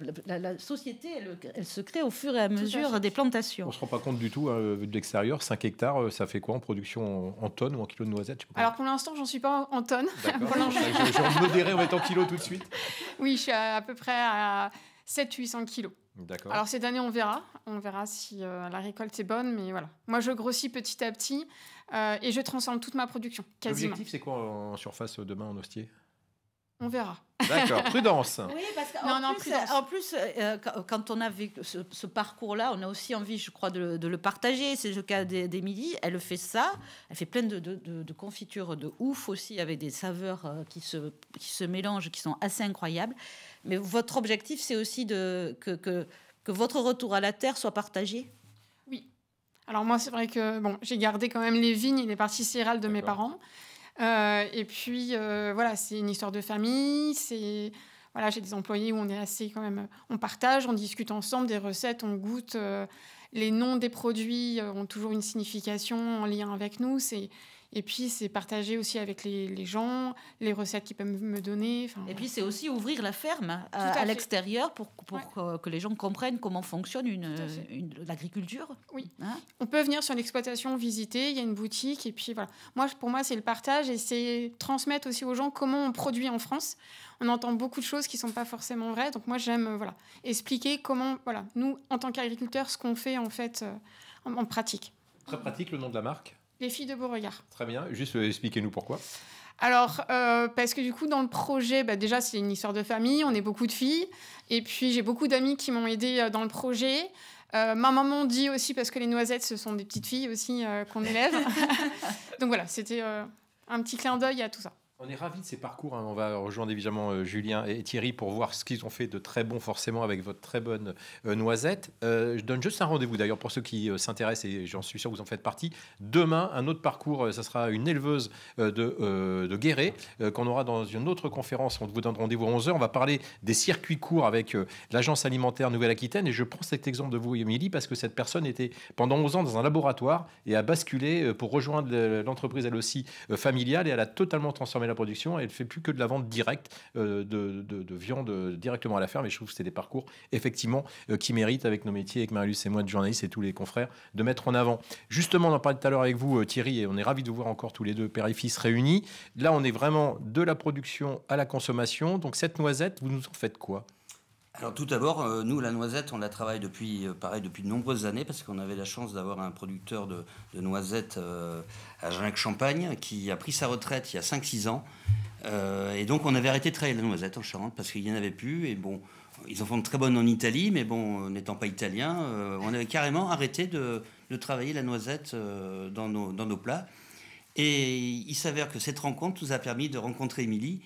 société, elle, se crée au fur et à mesure des plantations. On ne se rend pas compte du tout hein, vu de l'extérieur. 5 hectares, euh, ça fait quoi en production en, tonnes ou en kilos de noisettes Alors pour l'instant, j'en suis pas en, tonnes. je, vais modérer, on va en kilos tout de suite. Oui, je suis à, à peu près à 700-800 kilos. D'accord. Alors cette année, on verra. On verra si euh, la récolte est bonne, mais voilà. Moi, je grossis petit à petit euh, et je transforme toute ma production, quasiment. L'objectif, c'est quoi en surface euh, demain en ostier On verra. D'accord, prudence. Oui, parce qu'en plus, en plus quand on a ce, parcours-là, on a aussi envie, je crois, de, le partager. C'est le cas mm. d'Emilie. Elle fait ça. Elle fait plein de, confitures de ouf aussi, avec des saveurs qui se, qui se mélangent, qui sont assez incroyables. Mais votre objectif, c'est aussi de, que, que, votre retour à la terre soit partagé Oui. Alors moi, c'est vrai que bon, j'ai gardé quand même les vignes et les parties céréales de mes parents. Euh, et puis, euh, voilà, c'est une histoire de famille. C'est voilà, j'ai des employés où on est assez quand même, on partage, on discute ensemble des recettes, on goûte. Euh, les noms des produits ont toujours une signification en lien avec nous. C'est et puis, c'est partager aussi avec les, gens, les recettes qu'ils peuvent me donner. et puis, c'est aussi ouvrir la ferme à, l'extérieur pour, pour euh, que les gens comprennent comment fonctionne une, l'agriculture. Oui. Hein. On peut venir sur l'exploitation, visiter, il y a une boutique. Et puis, voilà. Moi, pour moi, c'est le partage et c'est transmettre aussi aux gens comment on produit en France. On entend beaucoup de choses qui ne sont pas forcément vraies. Donc, moi, j'aime euh, voilà, expliquer comment, voilà, nous, en tant qu'agriculteurs, ce qu'on fait en fait euh, en pratique. Très pratique le nom de la marque les filles de Beauregard. Très bien. Juste euh, expliquez-nous pourquoi. Alors, euh, parce que du coup, dans le projet, bah, déjà, c'est une histoire de famille. On est beaucoup de filles. Et puis, j'ai beaucoup d'amis qui m'ont aidé euh, dans le projet. ma maman dit aussi, parce que les noisettes, ce sont des petites filles aussi qu'on élève. Donc voilà, c'était un petit clin d'œil à tout ça. On est ravis de ces parcours. Hein. On va rejoindre évidemment euh, Julien et Thierry pour voir ce qu'ils ont fait de très bon, forcément, avec votre très bonne euh, noisette. Euh, je donne juste un rendez-vous d'ailleurs pour ceux qui s'intéressent et j'en suis sûr que vous en faites partie. Demain, un autre parcours, ça sera une éleveuse de, de Guéret qu'on aura dans une autre conférence. On vous donne rendez-vous à 11h. On va parler des circuits courts avec l'Agence alimentaire Nouvelle-Aquitaine. Et je prends cet exemple de vous, Emilie parce que cette personne était pendant 11 ans dans un laboratoire et a basculé pour rejoindre l'entreprise, elle aussi, familiale et elle a totalement transformé la production elle fait plus que de la vente directe euh, de, viande euh, directement à la ferme. Et je trouve que c'est des parcours effectivement euh, qui méritent avec nos métiers, avec Marius et moi de journalistes et tous les confrères, de mettre en avant. Justement, on en parlait tout à l'heure avec vous Thierry et on est ravis de vous voir encore tous les deux père et fils réunis. Là, on est vraiment de la production à la consommation. Donc cette noisette, vous nous en faites quoi alors tout d'abord, euh, nous, la noisette, on la travaille depuis, euh, pareil, depuis de nombreuses années parce qu'on avait la chance d'avoir un producteur de, noisettes euh, à Jacques champagne qui a pris sa retraite il y a 5-6 ans. et donc on avait arrêté de travailler la noisette en Charente parce qu'il n'y en avait plus. Et bon, ils en font de très bonnes en Italie, mais bon, n'étant pas italien, on avait carrément arrêté de, travailler la noisette dans nos, dans, nos, plats. Et il s'avère que cette rencontre nous a permis de rencontrer Émilie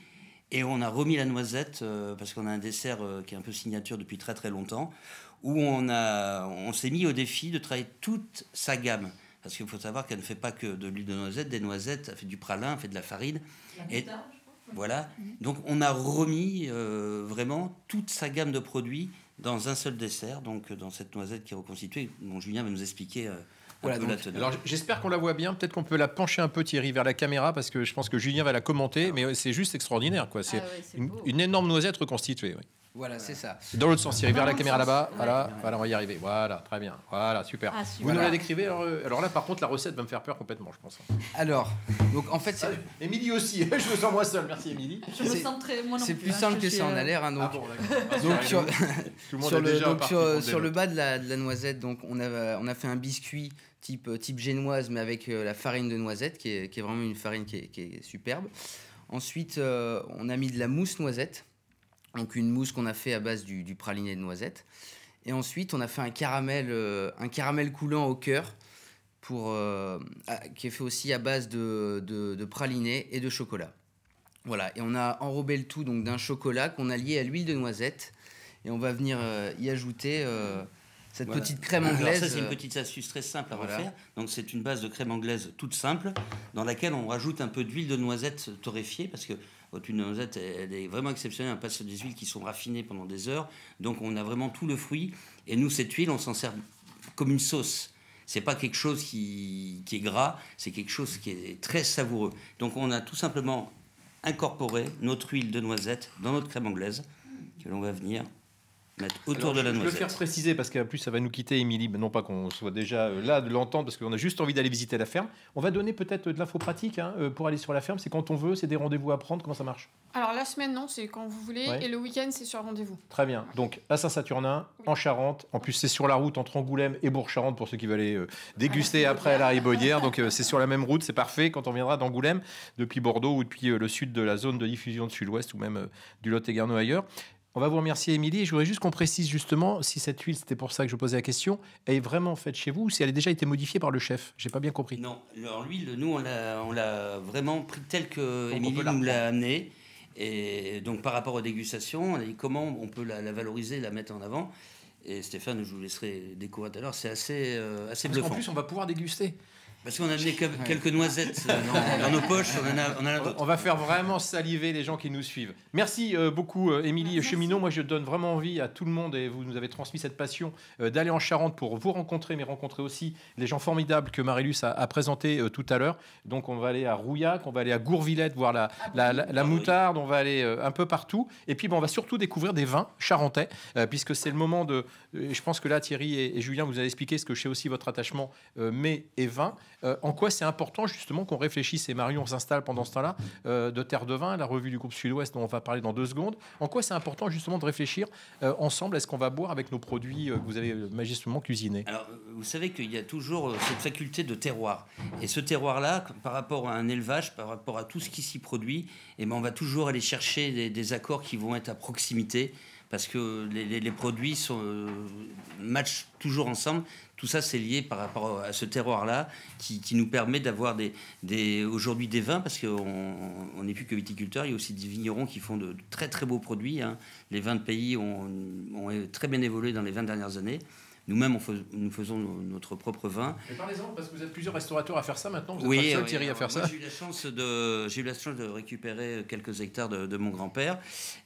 et on a remis la noisette, euh, parce qu'on a un dessert euh, qui est un peu signature depuis très très longtemps, où on, a, on s'est mis au défi de travailler toute sa gamme. Parce qu'il faut savoir qu'elle ne fait pas que de l'huile de noisette, des noisettes, elle fait du pralin, elle fait de la farine. et voilà. Mhm. Donc on a remis euh, vraiment toute sa gamme de produits dans un seul dessert, donc dans cette noisette qui est reconstituée, dont Julien va nous expliquer j'espère qu'on la voit bien. Peut-être qu'on peut la pencher un peu, Thierry, vers la caméra, parce que je pense que Julien va la commenter. Mais euh, c'est juste extraordinaire, quoi. C'est ah une, énorme noisette reconstituée. Voilà, c'est ça. Dans l'autre sens, arrive vers la caméra là-bas. Voilà, voilà, on va y arriver. Voilà, très bien. Voilà, super. Ah, Vous nous la décrivez. Euh, alors, là, par contre, la recette va me faire peur complètement, je pense. Alors, donc en fait, c'est. Ah, Émilie aussi. je me sens moi seule. Merci, Émilie. Je me sens très. Moi C'est plus hein, simple que ça en euh, a l'air. Hein, donc, sur, le, sur, le bas de la, noisette, donc on a on a fait un biscuit type euh, type génoise, mais avec la farine de noisette, qui est, vraiment une farine qui est, superbe. Ensuite, on a mis de la mousse noisette. Donc une mousse qu'on a fait à base du, praliné de noisette Et ensuite, on a fait un caramel, euh, un caramel coulant au cœur, pour, euh, qui est fait aussi à base de, praliné et de chocolat. Voilà, et on a enrobé le tout donc d'un chocolat qu'on a lié à l'huile de noisette. Et on va venir euh, y ajouter cette petite crème anglaise. ça, c'est une petite astuce très simple à refaire. Donc, c'est une base de crème anglaise toute simple, dans laquelle on rajoute un peu d'huile de noisette torréfiée, parce que une noisette, est vraiment exceptionnelle, on passe des huiles qui sont raffinées pendant des heures. Donc on a vraiment tout le fruit. Et nous, cette huile, on s'en sert comme une sauce. C'est pas quelque chose qui est gras, c'est quelque chose qui est très savoureux. Donc on a tout simplement incorporé notre huile de noisette dans notre crème anglaise que l'on va venir autour de la Je vais le faire préciser parce qu'en plus ça va nous quitter, Émilie. Non pas qu'on soit déjà euh, là de l'entendre parce qu'on a juste envie d'aller visiter la ferme. On va donner peut-être de l'info pratique hein, euh, pour aller sur la ferme. C'est quand on veut, c'est des rendez-vous à prendre. Comment ça marche Alors la semaine, non, c'est quand vous voulez. Et le week-end, c'est sur rendez-vous. Très bien. Donc à Saint-Saturnin, en Charente. En plus, c'est sur la route entre Angoulême et Bourg-Charente pour ceux qui veulent aller euh, déguster ah, après à la Ribaudière. Donc c'est sur la même route. C'est parfait quand on viendra d'Angoulême depuis Bordeaux ou depuis le sud de la zone de diffusion de sud-ouest ou même du lot et garonne ailleurs. On va vous remercier, Émilie. Je voudrais juste qu'on précise justement si cette huile, c'était pour ça que je posais la question, est vraiment faite chez vous ou si elle a déjà été modifiée par le chef. J'ai pas bien compris. Non, alors l'huile, nous, on l'a vraiment pris telle que nous l'a amenée. Et donc, par rapport aux dégustations, comment on peut la, valoriser, la mettre en avant. Et Stéphane, je vous laisserai découvrir tout à l'heure, c'est assez, euh, assez bluffant. En plus, on va pouvoir déguster. Parce qu'on a amené quelques noisettes euh, dans, nos poches, on, on va faire vraiment saliver les gens qui nous suivent. Merci euh, beaucoup, euh, Émilie Cheminot. Moi, je donne vraiment envie à tout le monde, et vous nous avez transmis cette passion, d'aller en Charente pour vous rencontrer, mais rencontrer aussi les gens formidables que Marilus a, a présentés tout à l'heure. Donc, on va aller à Rouillac, on va aller à Gourvillette voir la, ah, ah, moutarde, on va aller un peu partout. Et puis, bon, on va surtout découvrir des vins charentais, puisque c'est le moment de. je pense que là, Thierry et, Julien, vous avez expliqué ce que c'est aussi votre attachement mai et vin. Euh, en quoi c'est important justement qu'on réfléchisse, et Marion s'installe pendant ce temps-là, euh, de Terre de Vin, la revue du groupe Sud-Ouest dont on va parler dans deux secondes, en quoi c'est important justement de réfléchir euh, ensemble est ce qu'on va boire avec nos produits que vous avez majestueusement cuisinés Alors, vous savez qu'il y a toujours cette faculté de terroir. Et ce terroir-là, par rapport à un élevage, par rapport à tout ce qui s'y produit, et eh ben, on va toujours aller chercher des, accords qui vont être à proximité parce que les, produits sont, matchent toujours ensemble. Tout ça, c'est lié par rapport à ce terroir-là qui, nous permet d'avoir des, aujourd'hui des vins, parce qu'on n'est plus que viticulteurs. Il y a aussi des vignerons qui font de, très très beaux produits. Hein. Les vins de pays ont, ont très bien évolué dans les 20 dernières années. Nous-mêmes, nous faisons notre propre vin. Mais parlez-en, parce que vous êtes plusieurs restaurateurs à faire ça maintenant. Vous êtes oui, seul, Thierry, à faire ça. J'ai eu, la chance de, j'ai eu la chance de récupérer quelques hectares de, mon grand-père.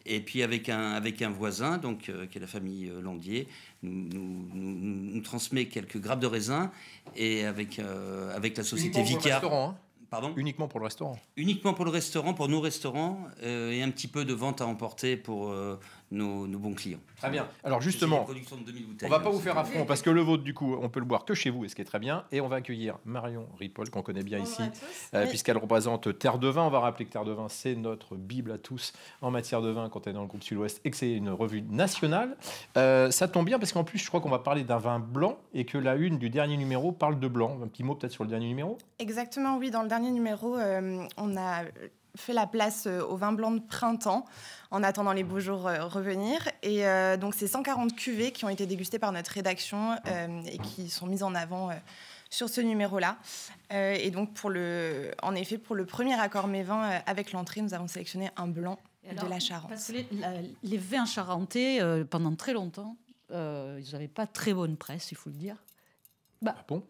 Et puis, avec un, avec un voisin, donc, euh, qui est la famille euh, Landier, nous, transmet quelques grappes de raisin. Et avec, euh, avec la société Vicard. Restaurant, hein. Pardon Uniquement pour le restaurant. Uniquement pour le restaurant, pour nos restaurants, et un petit peu de vente à emporter pour nos, bons clients. Très bien. Alors justement, on va pas vous faire affront parce que le vôtre, du coup, on peut le boire que chez vous, et ce qui est très bien. Et on va accueillir Marion Ripoll, qu'on connaît bien ici, euh, puisqu'elle représente Terre de Vin. On va rappeler que Terre de Vin, c'est notre Bible à tous en matière de vin quand on est dans le groupe Sud-Ouest et que c'est une revue nationale. Euh, ça tombe bien parce qu'en plus, je crois qu'on va parler d'un vin blanc et que la une du dernier numéro parle de blanc. Un petit mot peut-être sur le dernier numéro Exactement, oui. Dans le dernier numéro, euh, on a fait la place euh, au vin blanc de printemps en attendant les beaux jours euh, revenir. Et euh, donc, c'est 140 cuvées qui ont été dégustées par notre rédaction et qui sont mises en avant sur ce numéro-là. et donc, pour le, en effet, pour le premier accord mes vins, avec l'entrée, nous avons sélectionné un blanc de la Charente. Parce que les, vins charentais, pendant très longtemps, ils n'avaient pas très bonne presse, il faut le dire. Ah bon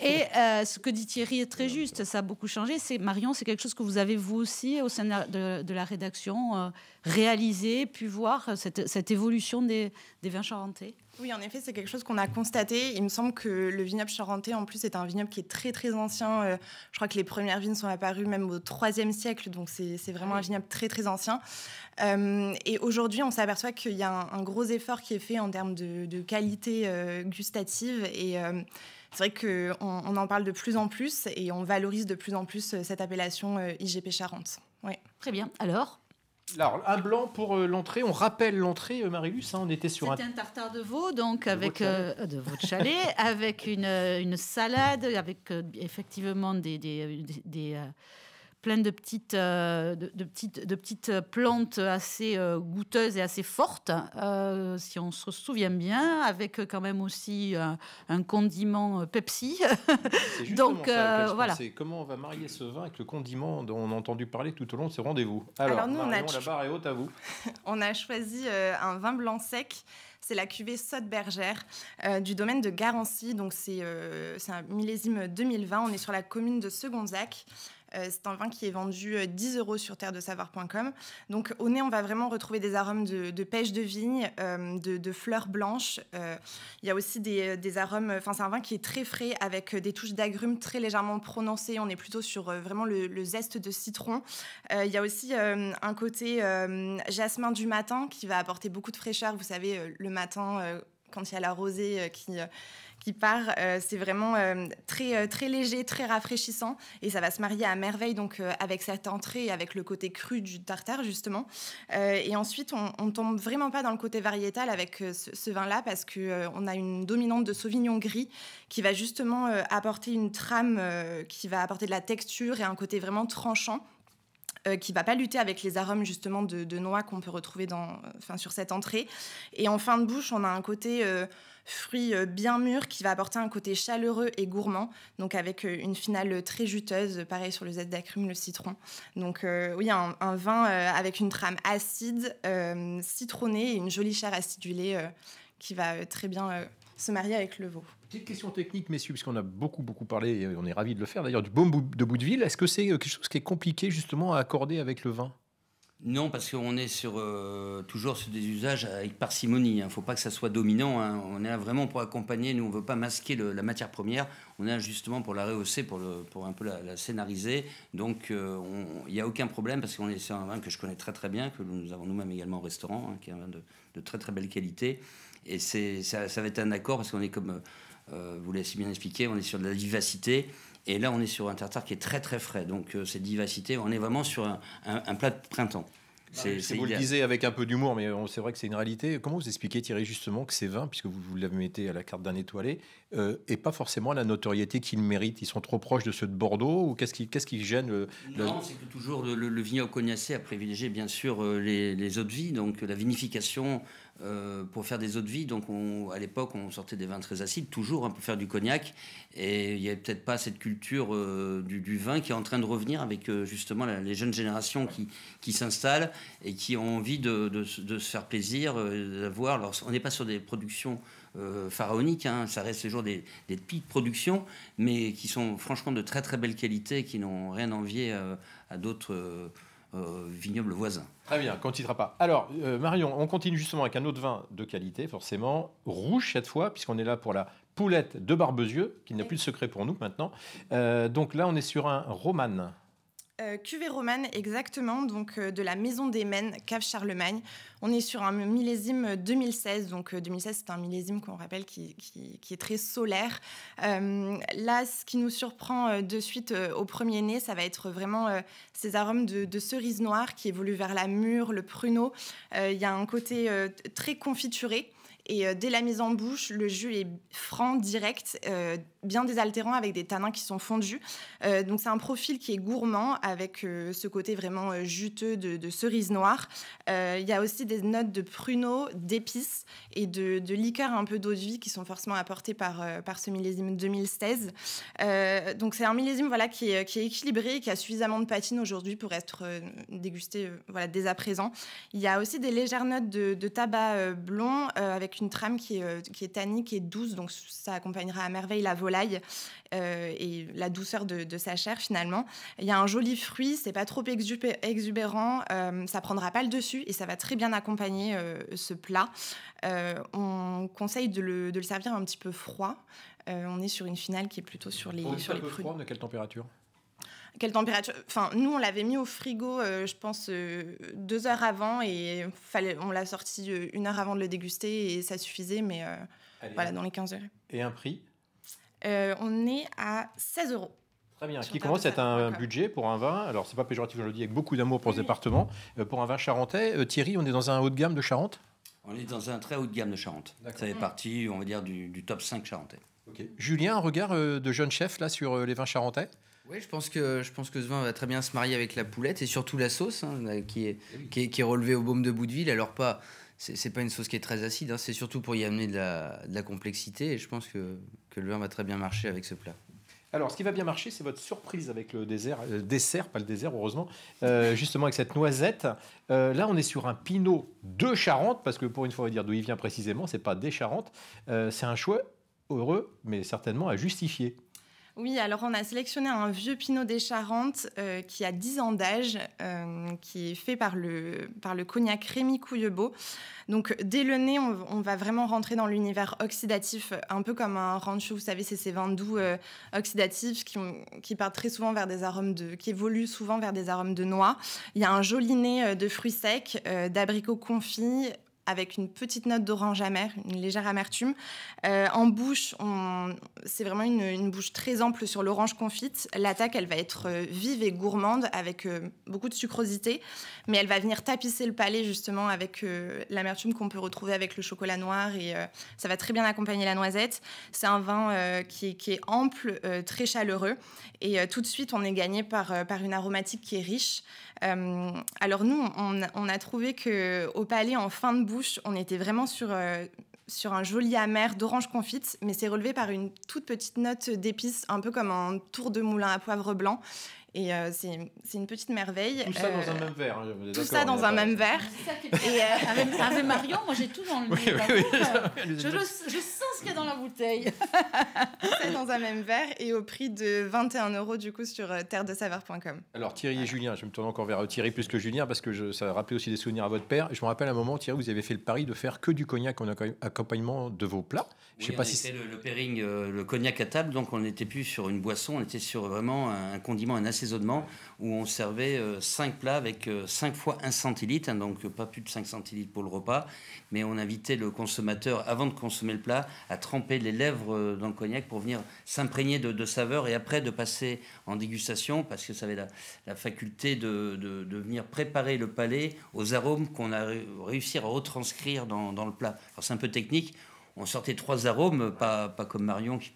et euh, ce que dit Thierry est très juste, ça a beaucoup changé. C'est Marion, c'est quelque chose que vous avez vous aussi au sein de, la rédaction euh, réalisé, pu voir euh, cette, évolution des, vins charentais. Oui, en effet, c'est quelque chose qu'on a constaté. Il me semble que le vignoble charentais, en plus, est un vignoble qui est très, très ancien. je crois que les premières vignes sont apparues même au IIIe siècle, donc c'est vraiment ah un vignoble très, très ancien. et aujourd'hui, on s'aperçoit qu'il y a un, gros effort qui est fait en termes de, qualité gustative et c'est vrai qu'on on en parle de plus en plus et on valorise de plus en plus euh, cette appellation euh, IGP Charente. Oui. Très bien. Alors alors, un blanc pour euh, l'entrée. On rappelle l'entrée, Marius. Marilus. Hein, on était sur un... tartare de veau, donc avec veau de chalet, avec une, salade, avec effectivement des, des Plein de petites, euh, de, petites, de petites plantes assez euh, goûteuses et assez fortes, euh, si on se souvient bien, avec quand même aussi un condiment Pepsi. Donc voilà. c'est Comment on va marier ce vin avec le condiment dont on a entendu parler tout au long de ce rendez-vous Alors, on la barre est haute à vous. on a choisi un vin blanc sec c'est la cuvée Sotte Bergère du domaine de Garancy. Donc c'est un millésime 2020. On est sur la commune de Segonzac. Euh, c'est un vin qui est vendu 10 euh, euros sur terre de savoir.com. Donc au nez, on va vraiment retrouver des arômes de, pêche de vigne, euh, de, fleurs blanches. Il y a aussi des, arômes, enfin c'est un vin qui est très frais avec des touches d'agrumes très légèrement prononcées. On est plutôt sur vraiment le zeste de citron. Il y a aussi un côté jasmin du matin qui va apporter beaucoup de fraîcheur. Vous savez, le matin, quand il y a la rosée euh, qui, euh, qui part. Euh, c'est vraiment très, très léger, très rafraîchissant. Et ça va se marier à merveille donc, avec cette entrée, avec le côté cru du tartare, justement. et ensuite, on ne tombe vraiment pas dans le côté variétal avec ce, vin-là parce qu'on a une dominante de Sauvignon gris qui va justement apporter une trame qui va apporter de la texture et un côté vraiment tranchant. Euh, qui va pas lutter avec les arômes justement de, noix qu'on peut retrouver dans, euh, enfin, sur cette entrée. Et en fin de bouche, on a un côté euh, fruit bien mûr qui va apporter un côté chaleureux et gourmand, donc avec une finale très juteuse, pareil sur le Z d'acrume, le citron. Donc oui, un, un vin avec une trame acide, citronnée et une jolie chair acidulée qui va très bien se marier avec le veau une question technique, messieurs, puisqu'on a beaucoup, beaucoup parlé, et on est ravis de le faire d'ailleurs, du baume de ville Est-ce que c'est euh, quelque chose qui est compliqué justement à accorder avec le vin non, parce qu'on est sur, euh, toujours sur des usages avec parcimonie. Il hein. ne faut pas que ça soit dominant. Hein. On est là vraiment pour accompagner. Nous, on ne veut pas masquer la matière première. On est là justement pour la rehausser, pour, le, pour un peu la, scénariser. Donc, euh, il n'y a aucun problème parce qu'on est sur un vin que je connais très très bien, que nous avons nous-mêmes également au restaurant, hein, qui est un vin de, très très belle qualité. Et ça, ça, va être un accord parce qu'on est comme... Euh, vous l'avez si bien expliqué, on est sur de la vivacité. Et là, on est sur un tartare qui est très très frais. Donc, euh, cette diversité, on est vraiment sur un, plat de printemps. Bah c'est, vous le disiez avec un peu d'humour, mais euh, c'est vrai que c'est une réalité. Comment vous expliquez, Thierry, justement, que ces vins, puisque vous, vous l'avez mettez à la carte d'un étoilé, et pas forcément la notoriété qu'ils méritent Ils sont trop proches de ceux de Bordeaux Ou qu'est-ce qui, qu'est-ce gêne Non, c'est que toujours le, le, au vignoble cognacé a privilégié, bien sûr, les, les vies. donc la vinification, euh, pour faire des eaux de vie. Donc, on, à l'époque, on sortait des vins très acides, toujours, hein, pour faire du cognac. Et il n'y avait peut-être pas cette culture euh, du, vin qui est en train de revenir avec euh, justement les jeunes générations qui, s'installent et qui ont envie de, se faire plaisir, d'avoir. Alors, on n'est pas sur des productions. pharaoniques hein, Ça reste toujours des, petites productions, mais qui sont franchement de très très belle qualité, qui n'ont rien envié à d'autres. Euh, vignoble voisin. Très bien, on ne pas. Alors, euh, Marion, on continue justement avec un autre vin de qualité, forcément, rouge cette fois, puisqu'on est là pour la poulette de Barbezieux, qui n'a plus de secret pour nous maintenant. Euh, donc là, on est sur un romane cuvé euh, cuvée romane, exactement, donc euh, de la Maison des Mènes, cave Charlemagne. On est sur un millésime 2016, euh, donc 2016 c'est un millésime qu'on rappelle qui, est très solaire. là, ce qui nous surprend de suite au premier nez, ça va être vraiment ces arômes de, de, cerise noire qui évoluent vers la mûre, le pruneau. Il y a un côté très confituré. Et dès la mise en bouche, le jus est franc, direct, bien désaltérant avec des tanins qui sont fondus. Euh, donc c'est un profil qui est gourmand avec euh, ce côté vraiment euh, juteux de, de, cerise noire. Il y a aussi des notes de pruneaux, d'épices et de, de liqueurs un peu d'eau de vie qui sont forcément apportées par, par ce millésime 2016. donc c'est un millésime voilà, qui, est, qui est équilibré qui a suffisamment de patine aujourd'hui pour être dégusté voilà, dès à présent. Il y a aussi des légères notes de, tabac blond avec une trame qui est, qui est tannique et douce. Donc ça accompagnera à merveille la volée l'ail euh, et la douceur de, sa chair finalement. Il y a un joli fruit, c'est pas trop exubérant, euh, ça prendra pas le dessus et ça va très bien accompagner euh, ce plat. on conseille de le, servir un petit peu froid. on est sur une finale qui est plutôt sur les, sur les fruits. froid, mais à quelle température quelle température Enfin, nous, on l'avait mis au frigo, je pense, deux heures avant et fallait, on l'a sorti une heure avant de le déguster et ça suffisait, mais voilà, hein. dans les 15 heures. Et un prix euh, on est à 16 euros. Très bien. Qui commence à être un budget pour un vin, alors c'est pas péjoratif, je le dis avec beaucoup d'amour pour ce département, euh, pour un vin charentais. Euh, Thierry, on est dans un haut de gamme de Charente On est dans un très haut de gamme de Charente. Ça fait partie, on va dire, du, top 5 charentais. Julien, un regard de jeune chef là sur les vins charentais oui, je pense, que, je pense que ce vin va très bien se marier avec la poulette et surtout la sauce hein, eh qui, est, qui, est, relevée au baume de Boudeville. Alors, pas, c'est pas une sauce qui est très acide, hein. c'est surtout pour y amener de la, complexité et je pense que, le vin va très bien marcher avec ce plat. Alors, ce qui va bien marcher, c'est votre surprise avec le dessert, euh, pas le désert, heureusement, euh, justement avec cette noisette. Euh, là, on est sur un pinot de Charente, parce que pour une fois, on va dire d'où il vient précisément, c'est pas des Charentes. c'est un choix heureux, mais certainement à justifier. Oui, alors on a sélectionné un vieux Pinot des Charentes euh, qui a 10 ans d'âge, euh, qui est fait par le, par le cognac Rémi Couillebeau. Donc dès le nez, on, va vraiment rentrer dans l'univers oxydatif, un peu comme un rancho, vous savez, c'est ces vins doux euh, oxydatifs qui, très souvent vers des arômes de... qui évoluent souvent vers des arômes de noix. Il y a un joli nez de fruits secs, d'abricots confits, avec une petite note d'orange amère, une légère amertume. Euh, en bouche, c'est vraiment une, bouche très ample sur l'orange confite. L'attaque, elle va être euh, vive et gourmande avec euh, beaucoup de sucrosité, mais elle va venir tapisser le palais justement avec l'amertume qu'on peut retrouver avec le chocolat noir et ça va très bien accompagner la noisette. C'est un vin qui est, qui, est, ample, très chaleureux et tout de suite on est gagné par une aromatique qui est riche. Euh, alors nous, on, a trouvé que au palais en fin de bouche, on était vraiment sur euh, sur un joli amer d'orange confite, mais c'est relevé par une toute petite note d'épices, un peu comme un tour de moulin à poivre blanc. Et euh, c'est une petite merveille. Tout ça dans euh, un même verre. Hein, tout ça dans un même verre. Et euh, avec, avec, Marion, moi j'ai tout dans le je, sens ce qu'il y a dans la bouteille. tout ça dans un même verre et au prix de 21 euros du coup sur terre-de-saveur.com Alors Thierry et Julien, je me tourne encore vers Thierry plus que Julien parce que je, ça rappelé aussi des souvenirs à votre père. Je me rappelle un moment, Thierry, vous avez fait le pari de faire que du cognac en accompagnement de vos plats. je sais pas si c'est le, le pairing, le cognac à table, donc on n'était plus sur une boisson, on était sur vraiment un condiment, un acide où on servait 5 euh, plats avec 5 euh, fois 1 centilitre, hein, donc pas plus de 5 centilitres pour le repas, mais on invitait le consommateur, avant de consommer le plat, à tremper les lèvres euh, dans le cognac pour venir s'imprégner de, de saveur et après de passer en dégustation, parce que ça avait la, faculté de, venir préparer le palais aux arômes qu'on a réussi à retranscrire dans, le plat. c'est un peu technique, on sortait trois arômes, pas, comme Marion qui,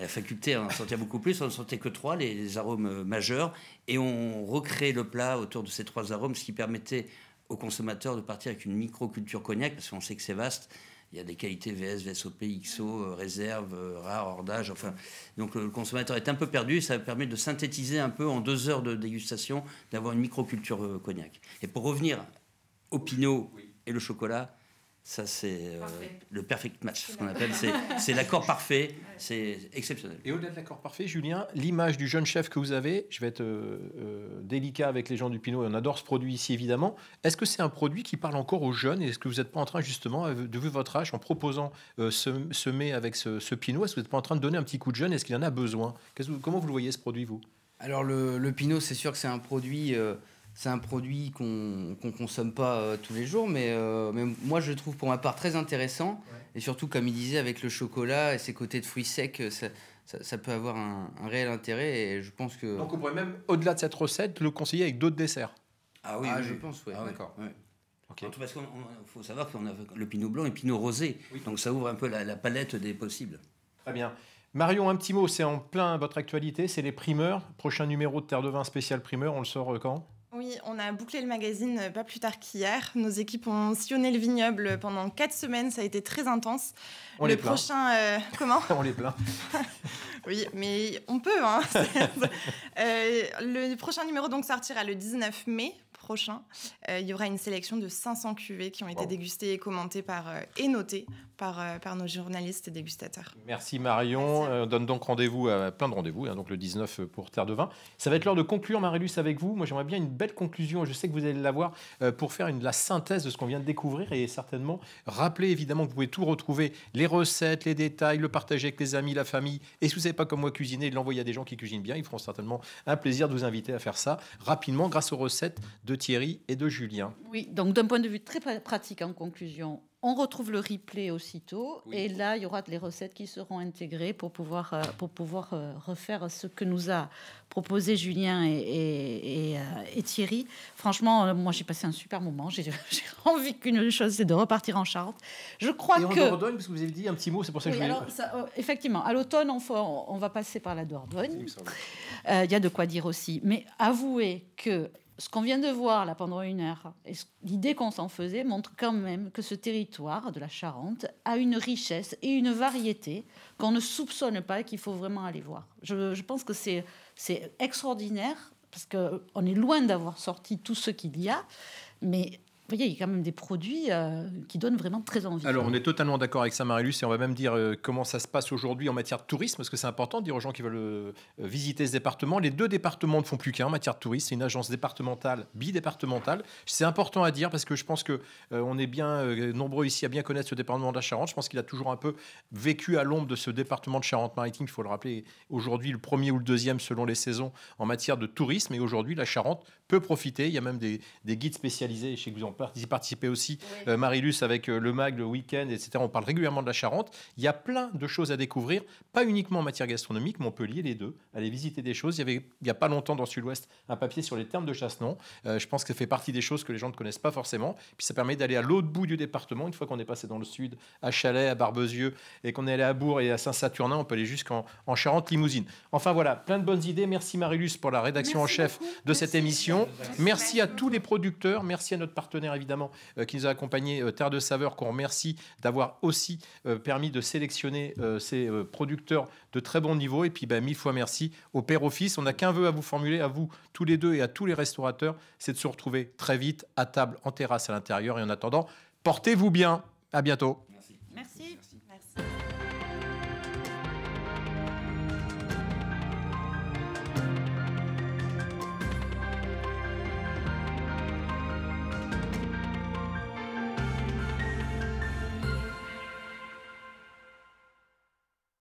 la faculté, on en sentait beaucoup plus, on ne sortait que trois, les, arômes euh, majeurs, et on recréait le plat autour de ces trois arômes, ce qui permettait au consommateur de partir avec une microculture cognac, parce qu'on sait que c'est vaste. Il y a des qualités VS, VSOP, XO, euh, réserve, euh, rare, ordage. Enfin, donc le consommateur est un peu perdu. Ça permet de synthétiser un peu en deux heures de dégustation, d'avoir une microculture cognac. Et pour revenir au pinot et le chocolat, ça, c'est euh, le perfect match, ce qu'on appelle. C'est l'accord parfait, c'est exceptionnel. Et au-delà de l'accord parfait, Julien, l'image du jeune chef que vous avez, je vais être euh, euh, délicat avec les gens du Pinot, et on adore ce produit ici, évidemment. Est-ce que c'est un produit qui parle encore aux jeunes Est-ce que vous n'êtes pas en train, justement, de vu votre âge, en proposant ce, mets avec ce, Pinot, est-ce que vous n'êtes pas en train de donner un petit coup de jeune Est-ce qu'il en a besoin Comment vous le voyez, ce produit, vous Alors, le Pinot, c'est sûr que c'est un produit c'est un produit qu'on ne consomme pas euh, tous les jours, euh, mais, moi je le trouve pour ma part très intéressant. Et surtout, comme il disait, avec le chocolat et ses côtés de fruits secs, euh, ça, peut avoir un, réel intérêt. Et je pense que. Donc on pourrait même, au-delà de cette recette, le conseiller avec d'autres desserts. Ah oui, ah je pense, oui. Ah, d'accord. En tout, cas, faut savoir qu'on a le pinot blanc et pinot rosé. Donc ça ouvre un peu la, la palette des possibles. Très bien. Marion, un petit mot, c'est en plein votre actualité, c'est les primeurs. Prochain numéro de Terre de Vin spécial primeur, on le sort quand oui, on a bouclé le magazine euh, pas plus tard qu'hier. Nos équipes ont sillonné le vignoble pendant quatre semaines. Ça a été très intense. On le prochain, euh, comment On les plaint. oui, mais on peut. Hein. Euh, le prochain numéro donc sortira le 19 mai prochain. il y aura une sélection de 500 cuvées qui ont été dégustés dégustées et commentées par et notées euh, par, nos journalistes et dégustateurs. Merci Marion. Euh, on donne donc rendez-vous à plein de rendez-vous, hein, donc le 19 euh, pour Terre de Vin. Ça va être l'heure de conclure, Marilus, avec vous. Moi, j'aimerais bien une belle conclusion. Je sais que vous allez l'avoir pour faire une, la synthèse de ce qu'on vient de découvrir et certainement rappeler évidemment que vous pouvez tout retrouver les recettes, les détails, le partager avec les amis, la famille. Et si vous ne savez pas comme moi cuisiner, l'envoyer à des gens qui cuisinent bien. Ils feront certainement un plaisir de vous inviter à faire ça rapidement grâce aux recettes de Thierry et de Julien. Oui, donc d'un point de vue très pratique en conclusion, on retrouve le replay aussitôt et là, il y aura les recettes qui seront intégrées pour pouvoir, euh, pour pouvoir euh, refaire ce que nous a proposé Julien et, euh, Thierry. Franchement, moi, j'ai passé un super moment. J'ai envie qu'une chose, c'est de repartir en Charente. Je crois et que... parce que vous avez dit un petit mot, c'est pour ça que je alors, oh, Effectivement, à l'automne, on, va passer par la Dordogne. Il y a de quoi dire aussi. Mais avouez que ce qu'on vient de voir là pendant une heure et l'idée qu'on s'en faisait montre quand même que ce territoire de la Charente a une richesse et une variété qu'on ne soupçonne pas et qu'il faut vraiment aller voir. Je, pense que c'est extraordinaire parce qu'on est loin d'avoir sorti tout ce qu'il y a, mais voyez, il y a quand même des produits euh, qui donnent vraiment très envie. Alors, on est totalement d'accord avec ça, Marilus, et on va même dire euh, comment ça se passe aujourd'hui en matière de tourisme, parce que c'est important de dire aux gens qui veulent euh, visiter ce département. Les deux départements ne font plus qu'un en matière de tourisme. C'est une agence départementale, bidépartementale. C'est important à dire parce que je pense que on est bien nombreux ici à bien connaître ce département de la Charente. Je pense qu'il a toujours un peu vécu à l'ombre de ce département de Charente-Maritime. Il faut le rappeler aujourd'hui, le premier ou le deuxième selon les saisons en matière de tourisme. Et aujourd'hui, la Charente peut profiter. Il y a même des, guides spécialisés. Je sais que vous en participez aussi, euh, Marilus, avec euh, le MAG, le week-end, etc. On parle régulièrement de la Charente. Il y a plein de choses à découvrir, pas uniquement en matière gastronomique, mais on peut lier les deux, aller visiter des choses. Il y avait, il n'y a pas longtemps, dans Sud-Ouest, un papier sur les termes de chasse euh, je pense que ça fait partie des choses que les gens ne connaissent pas forcément. Puis ça permet d'aller à l'autre bout du département. Une fois qu'on est passé dans le sud, à Chalais, à Barbezieux, et qu'on est allé à Bourg et à Saint-Saturnin, on peut aller jusqu'en Charente-Limousine. Enfin voilà, plein de bonnes idées. Merci Marilus pour la rédaction en chef de cette émission. Merci à tous les producteurs. Merci à notre partenaire, évidemment, euh, qui nous a accompagnés, euh, Terre de Saveur, qu'on remercie d'avoir aussi euh, permis de sélectionner ces producteurs de très bon niveau. Et puis, ben, mille fois merci au Père Office. On n'a qu'un vœu à vous formuler, à vous tous les deux et à tous les restaurateurs, c'est de se retrouver très vite à table, en terrasse, à l'intérieur. Et en attendant, portez-vous bien. À bientôt. merci.